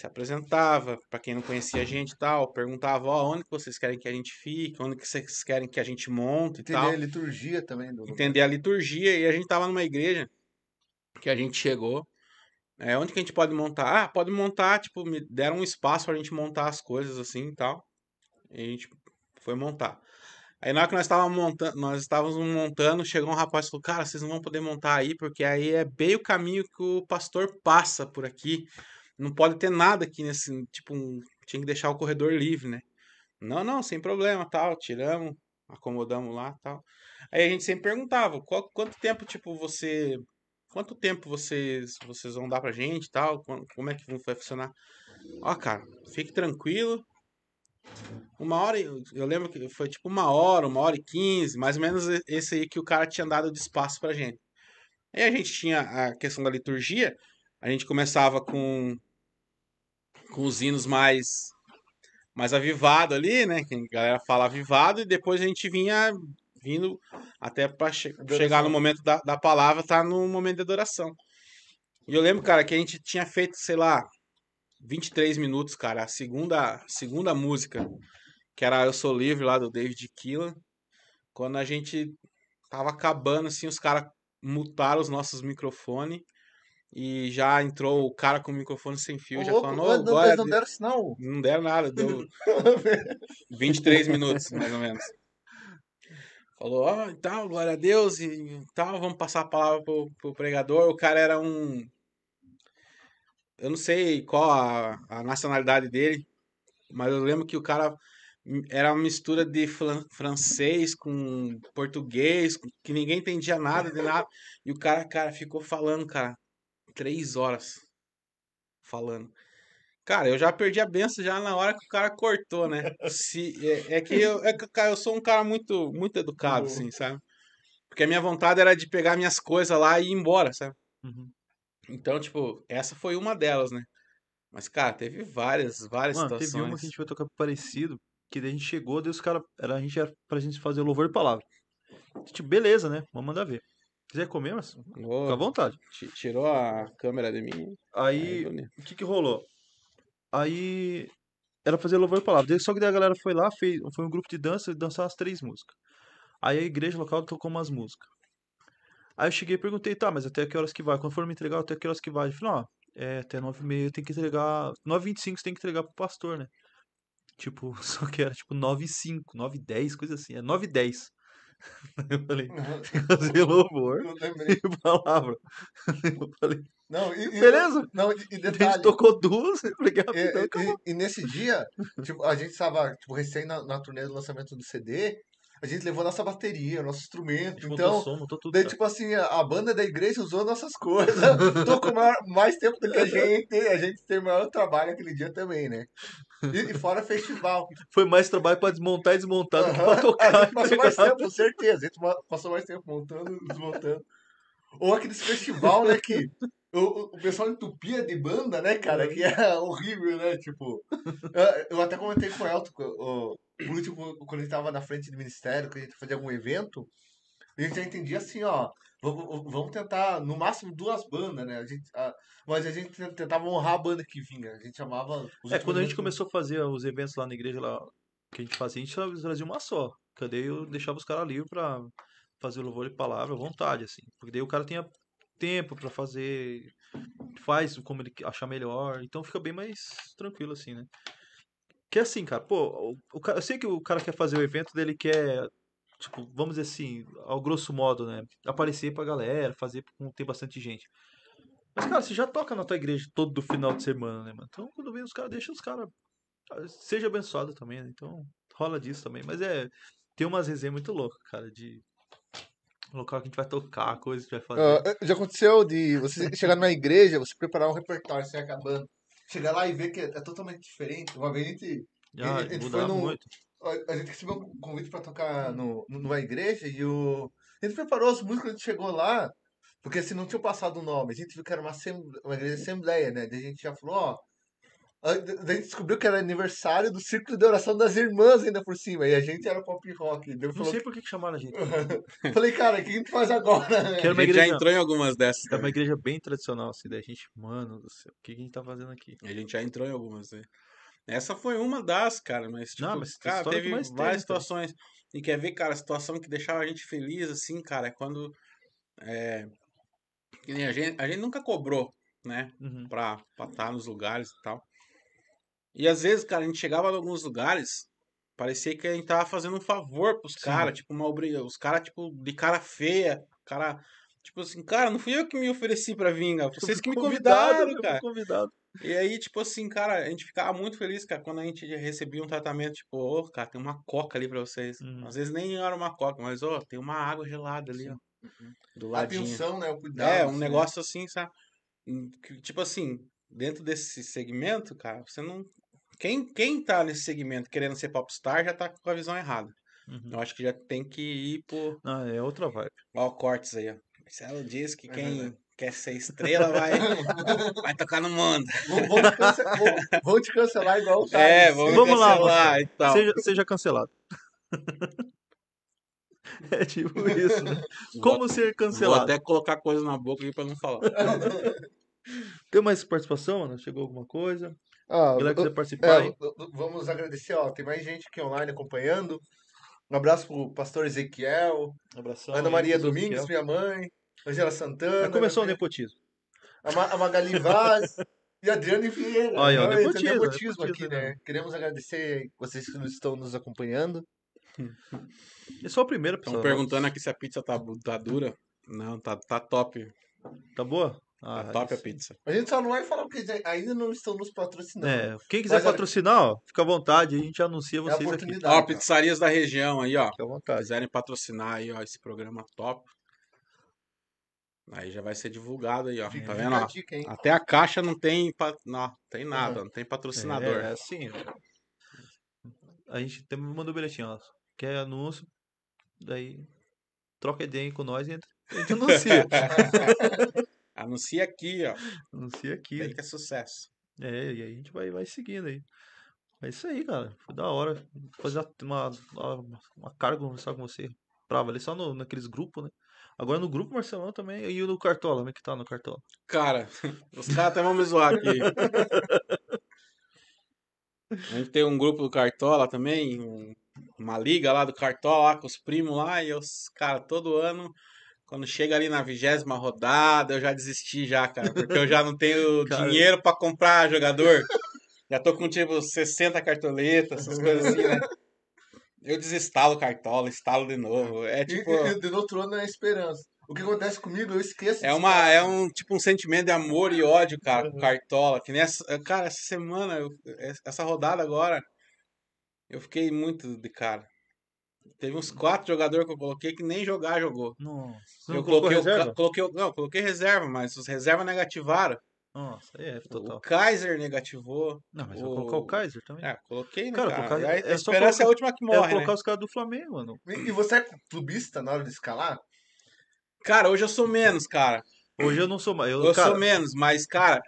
se apresentava, para quem não conhecia a gente e tal, perguntava, ó, oh, onde que vocês querem que a gente fique, onde que vocês querem que a gente monte e Entender tal. Entender a liturgia também. Do... Entender a liturgia, e a gente tava numa igreja que a gente chegou, é, onde que a gente pode montar? Ah, pode montar, tipo, me deram um espaço pra gente montar as coisas assim e tal, e a gente foi montar. Aí na hora que nós estávamos montando, nós estávamos montando, chegou um rapaz e falou: "Cara, vocês não vão poder montar aí, porque aí é bem o caminho que o pastor passa por aqui não pode ter nada aqui nesse. Tipo, um, tinha que deixar o corredor livre, né? Não, não, sem problema, tal. Tiramos, acomodamos lá, tal. Aí a gente sempre perguntava, qual, quanto tempo, tipo, você. Quanto tempo vocês vocês vão dar pra gente tal? Como é que vai funcionar? Ó, cara, fique tranquilo. Uma hora, eu lembro que foi tipo uma hora, uma hora e quinze, mais ou menos esse aí que o cara tinha dado de espaço pra gente. Aí a gente tinha a questão da liturgia, a gente começava com com os hinos mais mais avivado ali, né? Que a galera fala avivado e depois a gente vinha vindo até para che chegar no momento da, da palavra, tá no momento de adoração. E eu lembro, cara, que a gente tinha feito, sei lá, 23 minutos, cara, a segunda segunda música, que era Eu Sou Livre lá do David Keelan. Quando a gente tava acabando assim, os caras mutaram os nossos microfones e já entrou o cara com o microfone sem fio, o já falou falando. não, não deram sinal. Não deram nada, deu 23 minutos, mais ou menos. Falou, ó, oh, então, glória a Deus, e tal, vamos passar a palavra pro, pro pregador. O cara era um. Eu não sei qual a, a nacionalidade dele, mas eu lembro que o cara era uma mistura de francês com português, que ninguém entendia nada de nada. E o cara, cara, ficou falando, cara, três horas falando. Cara, eu já perdi a benção já na hora que o cara cortou, né? Se, é, é que eu, é que, cara, eu sou um cara muito, muito educado, uhum. assim, sabe? Porque a minha vontade era de pegar minhas coisas lá e ir embora, sabe? Uhum. Então, tipo, essa foi uma delas, né? Mas, cara, teve várias, várias Mano, situações. Teve uma que a gente foi tocar parecido, que daí a gente chegou, daí os caras. A gente era pra gente fazer louvor e palavra. Tipo, beleza, né? Vamos mandar ver. Quiser comer, mas oh, fica à vontade. Tirou a câmera de mim. Aí, o que que rolou? Aí, era fazer louvor e palavra. Só que daí a galera foi lá, fez, foi um grupo de dança, dançar as três músicas. Aí a igreja local tocou umas músicas. Aí eu cheguei e perguntei, tá, mas até que horas que vai? Quando for me entregar, até que horas que vai? Eu falou, ó, é, até nove e meia tem que entregar. Nove vinte e você tem que entregar pro pastor, né? Tipo, só que era tipo nove e cinco, nove e dez, coisa assim. É nove e dez. Eu falei, fazer louvor e palavra. Eu falei, não, e, beleza? Não, e, detalhe, a gente tocou duas, obrigado. Ah, é, então e, e, e, nesse dia, tipo, a gente estava tipo, recém na, na turnê do lançamento do CD, a gente levou nossa bateria, nosso instrumento. Então, som, tudo, daí, tipo assim, a, banda da igreja usou nossas coisas. Tocou mais, mais tempo do que a gente. A gente teve maior trabalho aquele dia também, né? E, e fora festival. Foi mais trabalho para desmontar e desmontar uhum. do que pra tocar. A gente passou mais tempo com certeza. A gente passou mais tempo montando, desmontando. Ou aqueles festival, né, que o, o pessoal entupia de banda, né, cara, que é horrível, né, tipo... Eu até comentei com o Elton, o, o último, quando gente tava na frente do ministério, que a gente fazia algum evento, a gente já entendia assim, ó, Vamos tentar, no máximo, duas bandas, né? A gente, a, mas a gente tentava honrar a banda que vinha. A gente chamava. é, quando a gente começou a fazer os eventos lá na igreja lá, que a gente fazia, a gente trazia uma só. Cadê eu deixava os caras livres pra fazer o louvor de palavra à vontade, assim. Porque daí o cara tinha tempo para fazer, faz como ele achar melhor, então fica bem mais tranquilo assim, né? Que é assim, cara, pô, o, o, eu sei que o cara quer fazer o evento dele, quer tipo, vamos dizer assim, ao grosso modo, né? Aparecer pra galera, fazer com ter bastante gente. Mas, cara, você já toca na tua igreja todo final de semana, né, mano? Então, quando vem os caras, deixa os caras. Seja abençoado também, né? Então, rola disso também. Mas é. Tem umas resenhas muito loucas, cara, de. Local que a gente vai tocar, coisa que a gente vai ah, fazer. Uh, já aconteceu de você chegar numa igreja, você preparar um repertório, você acabando. Chegar lá e ver que é totalmente diferente. Uma vez a gente. Ah, a gente foi num, muito a, gente recebeu um convite para tocar no, numa igreja e o. A gente preparou as músicas, a gente chegou lá, porque assim, não tinha passado o nome. A gente viu que era uma, uma igreja de assembleia, né? Daí a gente já falou, ó. A gente descobriu que era aniversário do Círculo de Oração das Irmãs ainda por cima. E a gente era pop rock. Não falou... sei por que chamaram a gente. Falei, cara, o que a gente faz agora? Né? a gente já entrou em algumas dessas. É uma igreja bem tradicional, assim. Daí a gente, mano do céu, o que a gente tá fazendo aqui? A gente já entrou em algumas, né? Essa foi uma das, cara, mas, tipo, não, mas cara, teve várias então. situações. E quer ver, cara, a situação que deixava a gente feliz, assim, cara, é quando. É, a, gente, a gente nunca cobrou, né? Uhum. Pra estar tá nos lugares e tal. E às vezes, cara, a gente chegava em alguns lugares, parecia que a gente tava fazendo um favor pros caras, tipo, uma obriga. Os caras, tipo, de cara feia, cara. Tipo assim, cara, não fui eu que me ofereci pra vir, cara. Vocês que me convidaram, cara. Convidado. E aí, tipo assim, cara, a gente ficava muito feliz, cara, quando a gente recebia um tratamento, tipo, ô, oh, cara, tem uma coca ali pra vocês. Uhum. Às vezes nem era uma coca, mas, ó, oh, tem uma água gelada ali, ó. Uhum. ladinho. A atenção, né? O cuidado. É, um assim, né? negócio assim, sabe? Tipo assim, dentro desse segmento, cara, você não. Quem, quem tá nesse segmento querendo ser popstar já tá com a visão errada. Uhum. Eu acho que já tem que ir por. Não, é outra vibe. Ó, cortes aí, ó. Marcelo diz que é quem quer ser estrela, vai, vai tocar no mundo. Vou, vou, te, cancelar, vou, vou te cancelar igual o é, Thales. É, vamos lá, então. seja, seja cancelado. É tipo isso, né? Como vou, ser cancelado? Vou até colocar coisa na boca aqui pra não falar. Tem mais participação, Ana? Chegou alguma coisa? Ah, quiser participar. É, vamos agradecer, ó. Tem mais gente aqui online acompanhando. Um abraço pro pastor Ezequiel. Um abração, Ana Maria Ezequiel. Domingos, minha mãe. Angela Santana. Aí começou o nepotismo. A, Ma a Magali Vaz e a Adriane Vieira. Olha, olha, é nepotismo, nepotismo aqui, né? Queremos agradecer vocês que estão nos acompanhando. É só o primeiro, pessoal. Estão perguntando aqui se a pizza tá, tá dura. Não, tá, tá top. Tá boa? Tá ah, tá top isso. a pizza. A gente só não vai falar porque ainda não estão nos patrocinando. É, quem quiser Mas, patrocinar, ó, fica à vontade, a gente anuncia é vocês é aqui. Ó, pizzarias da região aí, ó. Fica à vontade. Quiserem patrocinar aí, ó, esse programa top. Aí já vai ser divulgado aí, ó. tá vendo? Ó? Dica, Até a caixa não tem, não, tem nada, não tem patrocinador. É, é assim. A gente tem, mandou um bilhetinho, ó. Quer anúncio? Daí troca ideia aí com nós e a gente anuncia. anuncia aqui, ó. Anuncia aqui. Tem que é sucesso. É, e aí a gente vai, vai seguindo aí. É isso aí, cara. Foi da hora. Fazer uma, uma, uma carga conversar com você. Pra valer só no, naqueles grupos, né? Agora no grupo Marcelão também e o Cartola, como é que tá no Cartola? Cara, os caras até vão me zoar aqui. A gente tem um grupo do Cartola também, uma liga lá do Cartola lá com os primos lá, e os caras todo ano, quando chega ali na vigésima rodada, eu já desisti já, cara, porque eu já não tenho cara... dinheiro para comprar jogador. Já tô com tipo 60 cartoletas, essas coisas assim, né? Eu desestalo cartola, instalo de novo. É tipo. E, e, de outro ano é a esperança. O que acontece comigo, eu esqueço. É, uma, é um tipo um sentimento de amor e ódio, cara, com uhum. cartola. Que nessa, cara, essa semana, eu, essa rodada agora, eu fiquei muito de cara. Teve uns quatro jogadores que eu coloquei que nem jogar jogou. Nossa. Eu coloquei, reserva? coloquei, não, coloquei reserva, mas os reservas negativaram. Nossa, é total. O Kaiser negativou. Não, mas o... eu vou colocar o Kaiser também. É, coloquei, né? Cara, cara. Colocar... é a esperança colocar... é a última que morre. Eu vou colocar né? os caras do Flamengo, mano. E você é clubista na hora de escalar? Cara, hoje eu sou menos, cara. Hoje eu não sou mais. Eu, eu cara... sou menos, mas, cara,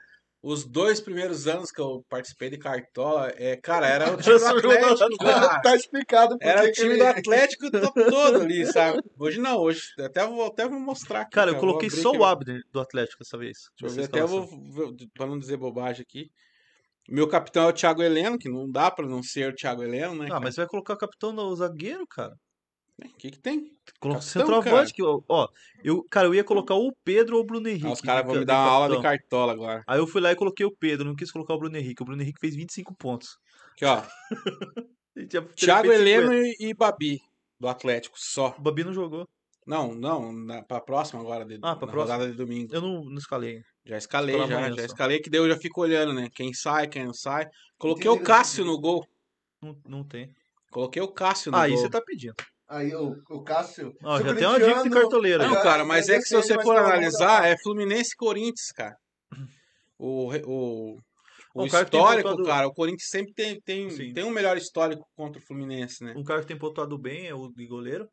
os dois primeiros anos que eu participei de Cartola, é, cara, era o time do Atlético. Tá cara. Tá explicado Era o time do Atlético todo ali, sabe? Hoje não, hoje. Até vou, até vou mostrar aqui. Cara, cara. eu coloquei só aqui. o Abner do Atlético dessa vez. Deixa eu até vou, pra não dizer bobagem aqui. Meu capitão é o Thiago Heleno, que não dá pra não ser o Thiago Heleno, né? Ah, cara? mas vai colocar o capitão no zagueiro, cara? O que, que tem? Coloca centroavante, que, ó, eu, cara, eu ia colocar ou o Pedro ou o Bruno Henrique. Ah, os caras vão me dar uma aula de cartola agora. Aí eu fui lá e coloquei o Pedro, não quis colocar o Bruno Henrique. O Bruno Henrique fez 25 pontos. Aqui, ó. Thiago Heleno e Babi, do Atlético, só. O Babi não jogou. Não, não, na, pra próxima agora, de, ah, pra na próxima. rodada de domingo. Eu não, não escalei. Já escalei, já, já, escalei, que daí eu já fico olhando, né? Quem sai, quem não sai. Coloquei Entendi. o Cássio no gol. Não, não tem. Coloquei o Cássio no ah, gol. Aí você tá pedindo. Aí o, o Cássio. Ó, já tem uma dica de cartoleiro. Não, cara, mas é que se você for analisar, é Fluminense e Corinthians, cara. O, o, o, o cara histórico, cara, o Corinthians sempre tem, tem, tem um melhor histórico contra o Fluminense, né? Um cara que tem pontuado bem é o de goleiro.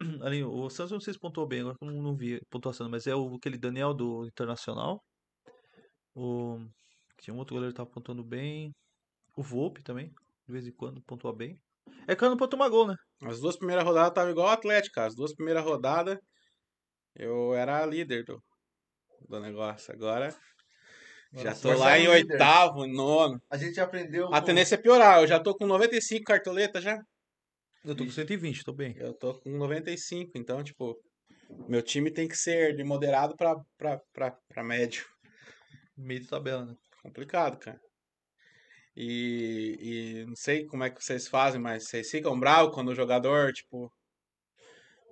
Ali, o Santos não sei se pontuou bem, agora eu não vi pontuação, mas é o, aquele Daniel do Internacional. O, tinha um outro goleiro que tava pontuando bem. O Volpe também, de vez em quando, pontua bem. É que não pode tomar gol, né? As duas primeiras rodadas tava igual o Atlético, cara. As duas primeiras rodadas eu era líder do, do negócio. Agora Mano, já tô lá é em líder. oitavo, nono. A gente aprendeu. A tendência é piorar. Eu já tô com 95 cartoletas já. Eu tô com 120, tô bem. Eu tô com 95, então, tipo, meu time tem que ser de moderado pra, pra, pra, pra médio. Meio de tabela, né? Complicado, cara. E, e não sei como é que vocês fazem, mas vocês ficam bravos quando o jogador, tipo,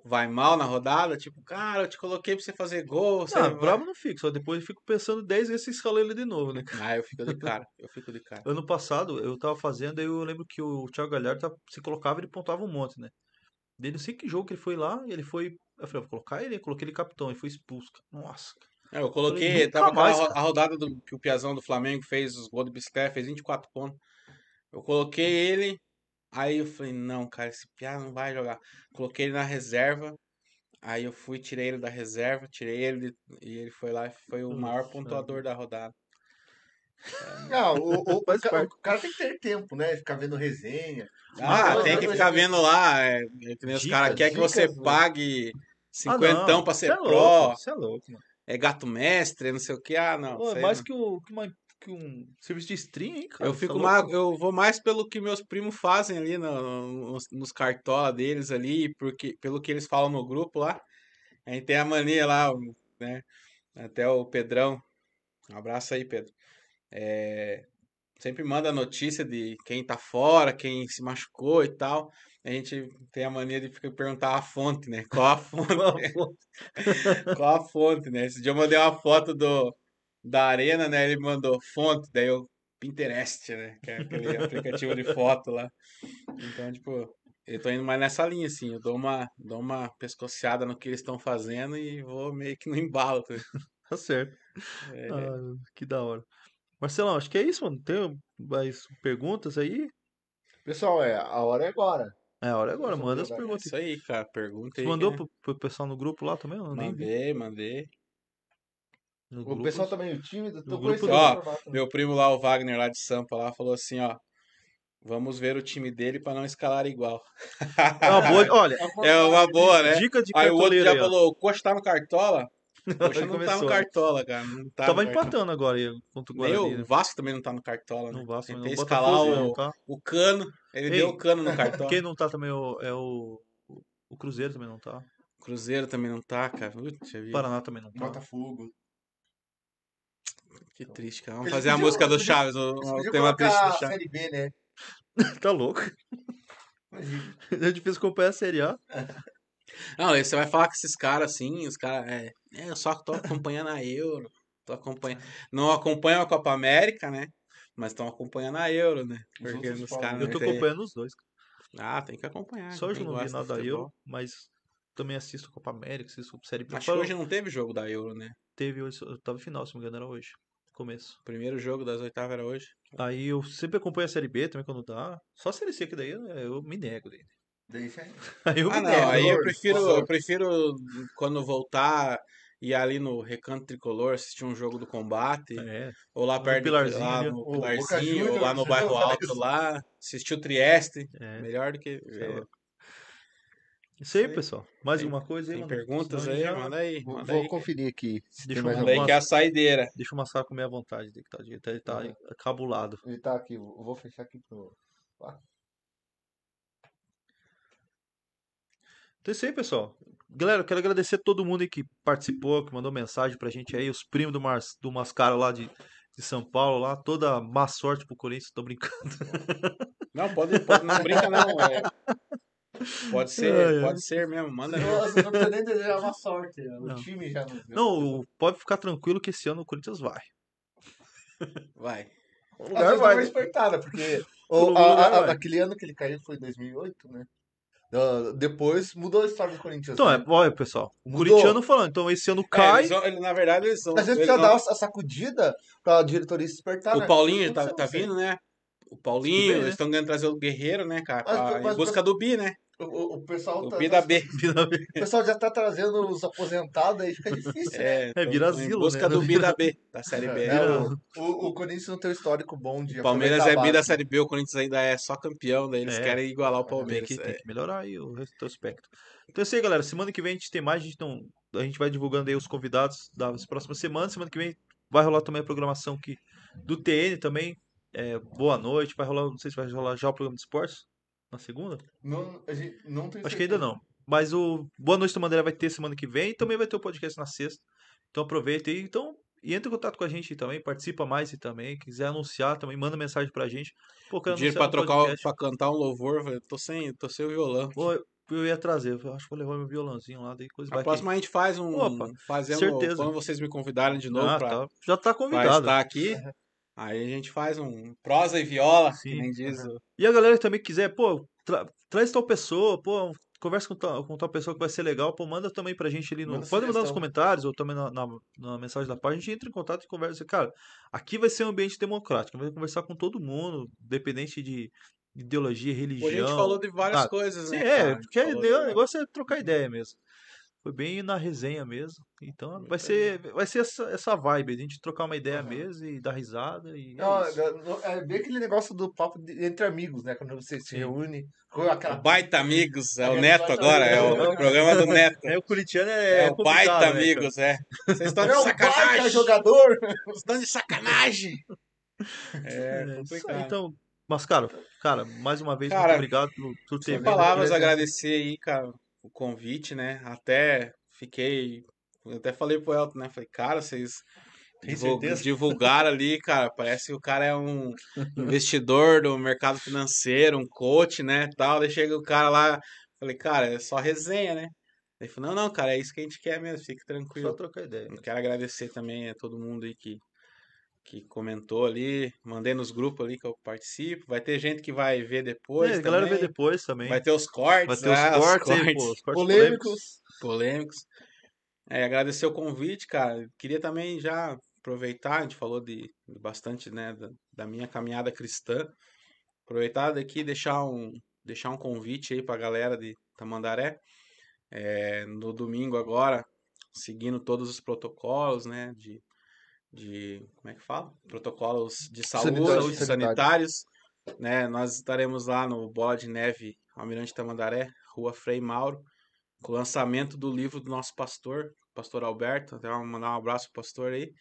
vai mal na rodada, tipo, cara, eu te coloquei pra você fazer gol. sabe? não, bravo não fico, só depois eu fico pensando 10 vezes se escalei ele de novo, né? Ah, eu fico de cara, eu fico de cara. ano passado eu tava fazendo, aí eu lembro que o Thiago Galhardo se colocava, ele pontuava um monte, né? Dele não sei que jogo que ele foi lá, ele foi. Eu falei, vou colocar ele, eu coloquei ele capitão, e foi expulso. Nossa, é, eu coloquei, eu tava mais, a, rodada do, que o Piazão do Flamengo fez, os gols de bicicleta, fez 24 pontos. Eu coloquei ele, aí eu falei, não, cara, esse Piazão não vai jogar. Coloquei ele na reserva, aí eu fui, tirei ele da reserva, tirei ele e ele foi lá e foi o Nossa. maior pontuador da rodada. É, não, o, o, o, cara, o, cara tem que ter tempo, né? Ficar vendo resenha. Ah, tem que ficar vendo lá. É, é que os caras querem que você pague ah, cinquentão ah, pra ser é pró. Louco, isso é louco, mano é gato mestre, não sei o que. Ah, não. Pô, é mais não. Que, o, que, uma, que um serviço de stream, hein, cara? Eu, é fico tá mais, eu vou mais pelo que meus primos fazem ali no, nos, nos cartola deles ali, porque, pelo que eles falam no grupo lá. A gente tem a mania lá, né? Até o Pedrão. Um abraço aí, Pedro. É, sempre manda notícia de quem tá fora, quem se machucou e tal a gente tem a mania de perguntar a fonte, né? Qual a fonte? Qual a fonte, né? Esse dia eu mandei uma foto do, da Arena, né? Ele mandou fonte, daí eu Pinterest, né? Que é aquele aplicativo de foto lá. Então, tipo, eu tô indo mais nessa linha, assim. Eu dou uma, dou uma pescoceada no que eles estão fazendo e vou meio que no embalo. Tá, tá certo. É... Ah, que da hora. Marcelão, acho que é isso, mano. Tem mais perguntas aí? Pessoal, é, a hora é agora. É, hora agora, manda as é perguntas. Isso aí, cara, pergunta Você mandou né? pro, pro pessoal no grupo lá também? Eu nem mandei, vi. mandei. No o grupo, pessoal também, o time do grupo, ó, né? Meu primo lá, o Wagner lá de Sampa, lá, falou assim, ó. Vamos ver o time dele para não escalar igual. É uma boa, olha. É uma é boa, né? Dica de Aí o outro já aí, falou, o coach tá no cartola, Hoje não começou. tá no Cartola, cara. Não tá Tava empatando agora contra o Guarani. o né? Vasco também não tá no Cartola, né? O Vasco Tentei não escalar o, tá? o Cano. Ele Ei, deu o Cano no Cartola. Quem não tá também é o, é o, o Cruzeiro também não tá. Cruzeiro também não tá, cara. Puxa, Paraná também não tá. Botafogo. Que então. triste, cara. Vamos eles fazer podiam, a música do Chaves, tem o tema triste do Chaves. série B, né? tá louco. Imagina. É difícil acompanhar a Série A. Não, você vai falar com esses caras assim, os caras. É, é, eu só tô acompanhando a Euro. Tô acompanhando. Não acompanham a Copa América, né? Mas estão acompanhando a Euro, né? Porque os caras. Né? Eu tô acompanhando os dois. Ah, tem que acompanhar. Só hoje não vi nada da Euro, mas também assisto Copa América, assisto Série B. Acho que hoje não teve jogo da Euro, né? Teve hoje, no final, se não me engano, era hoje. Começo. Primeiro jogo das oitavas era hoje. Aí eu sempre acompanho a Série B também quando dá. Só a Série C que daí eu me nego Né? aí. eu, ah, não, né? aí eu prefiro, eu prefiro quando voltar e ali no Recanto Tricolor assistir um jogo do combate. É. Ou lá perto do Pilarzinho, né? lá no ou, Pilarzinho, ou, lá no bairro Alto lá, assistir o Trieste. É. Melhor do que. É. Isso aí, pessoal. Mais alguma coisa aí? Tem perguntas aí? Já... Manda aí. Manda vou, aí. conferir aqui. Se Deixa tem mais alguma... que é a saideira. Deixa o Massaro comer à vontade. Ele tá, ele tá uhum. cabulado. Ele tá aqui. Vou fechar aqui pro... Ah. Então é isso aí, pessoal. Galera, eu quero agradecer a todo mundo que participou, que mandou mensagem pra gente aí, os primos do, Mar... do Mascaro lá de... de São Paulo, lá, toda má sorte pro Corinthians, tô brincando. Não, pode, pode não brinca não, é. Pode ser, é, pode é. ser mesmo, manda Nossa, não precisa nem desejar é uma sorte, o não. time já não... Não, pode ficar tranquilo que esse ano o Corinthians vai. Vai. O lugar Às vai. Né? porque o, a, a, vai. aquele ano que ele caiu foi 2008, né? Uh, depois mudou a história do Corinthians. Então, né? é, olha, pessoal. Corinthians não falando, então esse ano é, cai. É, eles, na verdade, eles são. Às vezes precisa dar a sacudida pra diretoria se despertar. O né? Paulinho tá, tá vindo, né? O Paulinho, bem, eles estão né? ganhando trazer o Guerreiro, né, cara? Mas, pra, mas, em busca mas... do Bi, né? O, o pessoal tá. Vida bem. O pessoal já tá trazendo os aposentados aí, fica difícil. É, é vira então, asilo. busca né? do Bida B, da Série B. É, o, o, o, Corinthians não tem um histórico bom de. O Palmeiras é B da Série B, o Corinthians ainda é só campeão, daí eles é, querem igualar o Palmeiras. Tem que, tem é. que melhorar aí o retrospecto. Então é isso aí, galera. Semana que vem a gente tem mais, a gente, não, a gente vai divulgando aí os convidados das próximas semanas. Semana que vem vai rolar também a programação aqui do TN também. É, boa noite, vai rolar, não sei se vai rolar já o programa de esportes na segunda? Não, a gente não tem. Acho certeza. que ainda não. Mas o Boa Noite da vai ter semana que vem e também vai ter o podcast na sexta. Então aproveita aí, então e entra em contato com a gente também, participa mais e também, quiser anunciar também, manda mensagem pra gente. Pô, Dinheiro pra trocar, pra cantar um louvor, velho. Tô sem, tô sem o violão. Pô, eu ia trazer, eu acho que vou levar meu violãozinho lá, daí coisa A próxima aqui. a gente faz um. Opa, fazendo, certeza. Quando vocês me convidarem de novo. Ah, pra, tá. Já tá convidado. Vai estar aqui. É. Aí a gente faz um prosa e viola, Sim. nem diz. E a galera também quiser, pô, tra traz tal pessoa, pô, conversa com tal, com tal pessoa que vai ser legal, pô, manda também pra gente ali no. Manda pode mandar nos comentários ou também na, na, na, mensagem da página, a gente entra em contato e conversa. Cara, aqui vai ser um ambiente democrático, vai conversar com todo mundo, dependente de ideologia, religião. Pô, a gente falou de várias coisas, né? Sim, é, porque o negócio é trocar ideia mesmo. Foi bem na resenha mesmo. Então vai ser, vai ser essa, essa vibe, a gente trocar uma ideia uhum. mesmo e dar risada. E é não, é, é, bem aquele negócio do papo de, entre amigos, né? Quando você se reúne. Aquela... O baita Amigos, é, é o Neto agora, é o, né? programa do Neto. É, o Curitiano é. É o né, Baita né, Amigos, é. Vocês estão de é sacanagem. baita jogador. Vocês estão de sacanagem. É, é complicado. Então, mas, cara, cara, mais uma vez, cara, muito obrigado por, por ter Sem palavras, agradecer aí, cara o convite, né? Até fiquei. até falei pro Elton, né? Falei, cara, vocês divulg, divulgaram ali, cara. Parece que o cara é um investidor do mercado financeiro, um coach, né? Tal. Daí chega o cara lá, falei, cara, é só resenha, né? Ele falou, não, não, cara, é isso que a gente quer mesmo, Fique tranquilo. Só trocar ideia. Quero agradecer também a todo mundo aí que que comentou ali, mandei nos grupos ali que eu participo. Vai ter gente que vai ver depois. É, a galera vê depois também. Vai ter os cortes. Vai ter os, ah, cortes, os cortes, aí, pô, os cortes polêmicos. Polêmicos. É, agradecer o convite, cara. Queria também já aproveitar, a gente falou de, de bastante, né, da, da, minha caminhada cristã. Aproveitar daqui e deixar um, deixar um convite aí pra galera de Tamandaré. É, no domingo agora, seguindo todos os protocolos, né, de de como é que fala? Protocolos de saúde, sanitários, sanitários. né? Nós estaremos lá no Bola de Neve Almirante Tamandaré, Rua Frei Mauro, com o lançamento do livro do nosso pastor, pastor Alberto. Até então, mandar um abraço pro pastor aí.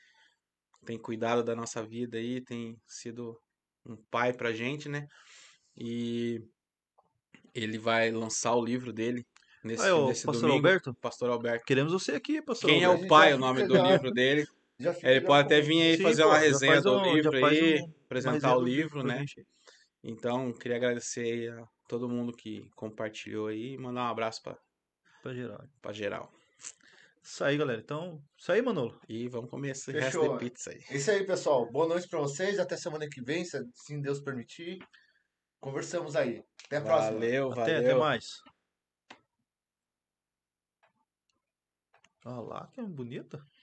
Tem cuidado da nossa vida aí, tem sido um pai pra gente, né? E ele vai lançar o livro dele nesse, ah, é nesse pastor domingo. Alberto? Pastor Alberto. Queremos você aqui, pastor Quem Alberto. é o pai, o nome do livro dele. Já, é, ele já pode até vir aí sim, fazer pô, uma resenha faz um, do livro aí, um, apresentar o livro, né? Então, queria agradecer a todo mundo que compartilhou aí e mandar um abraço para pra geral. Pra geral. Isso aí, galera. Então, isso aí, Manolo. E vamos comer esse Fechou. resto de pizza aí. Isso aí, pessoal. Boa noite para vocês. Até semana que vem, se assim Deus permitir. Conversamos aí. Até a próxima. Valeu, valeu. Até, até mais. Olha lá, que bonita.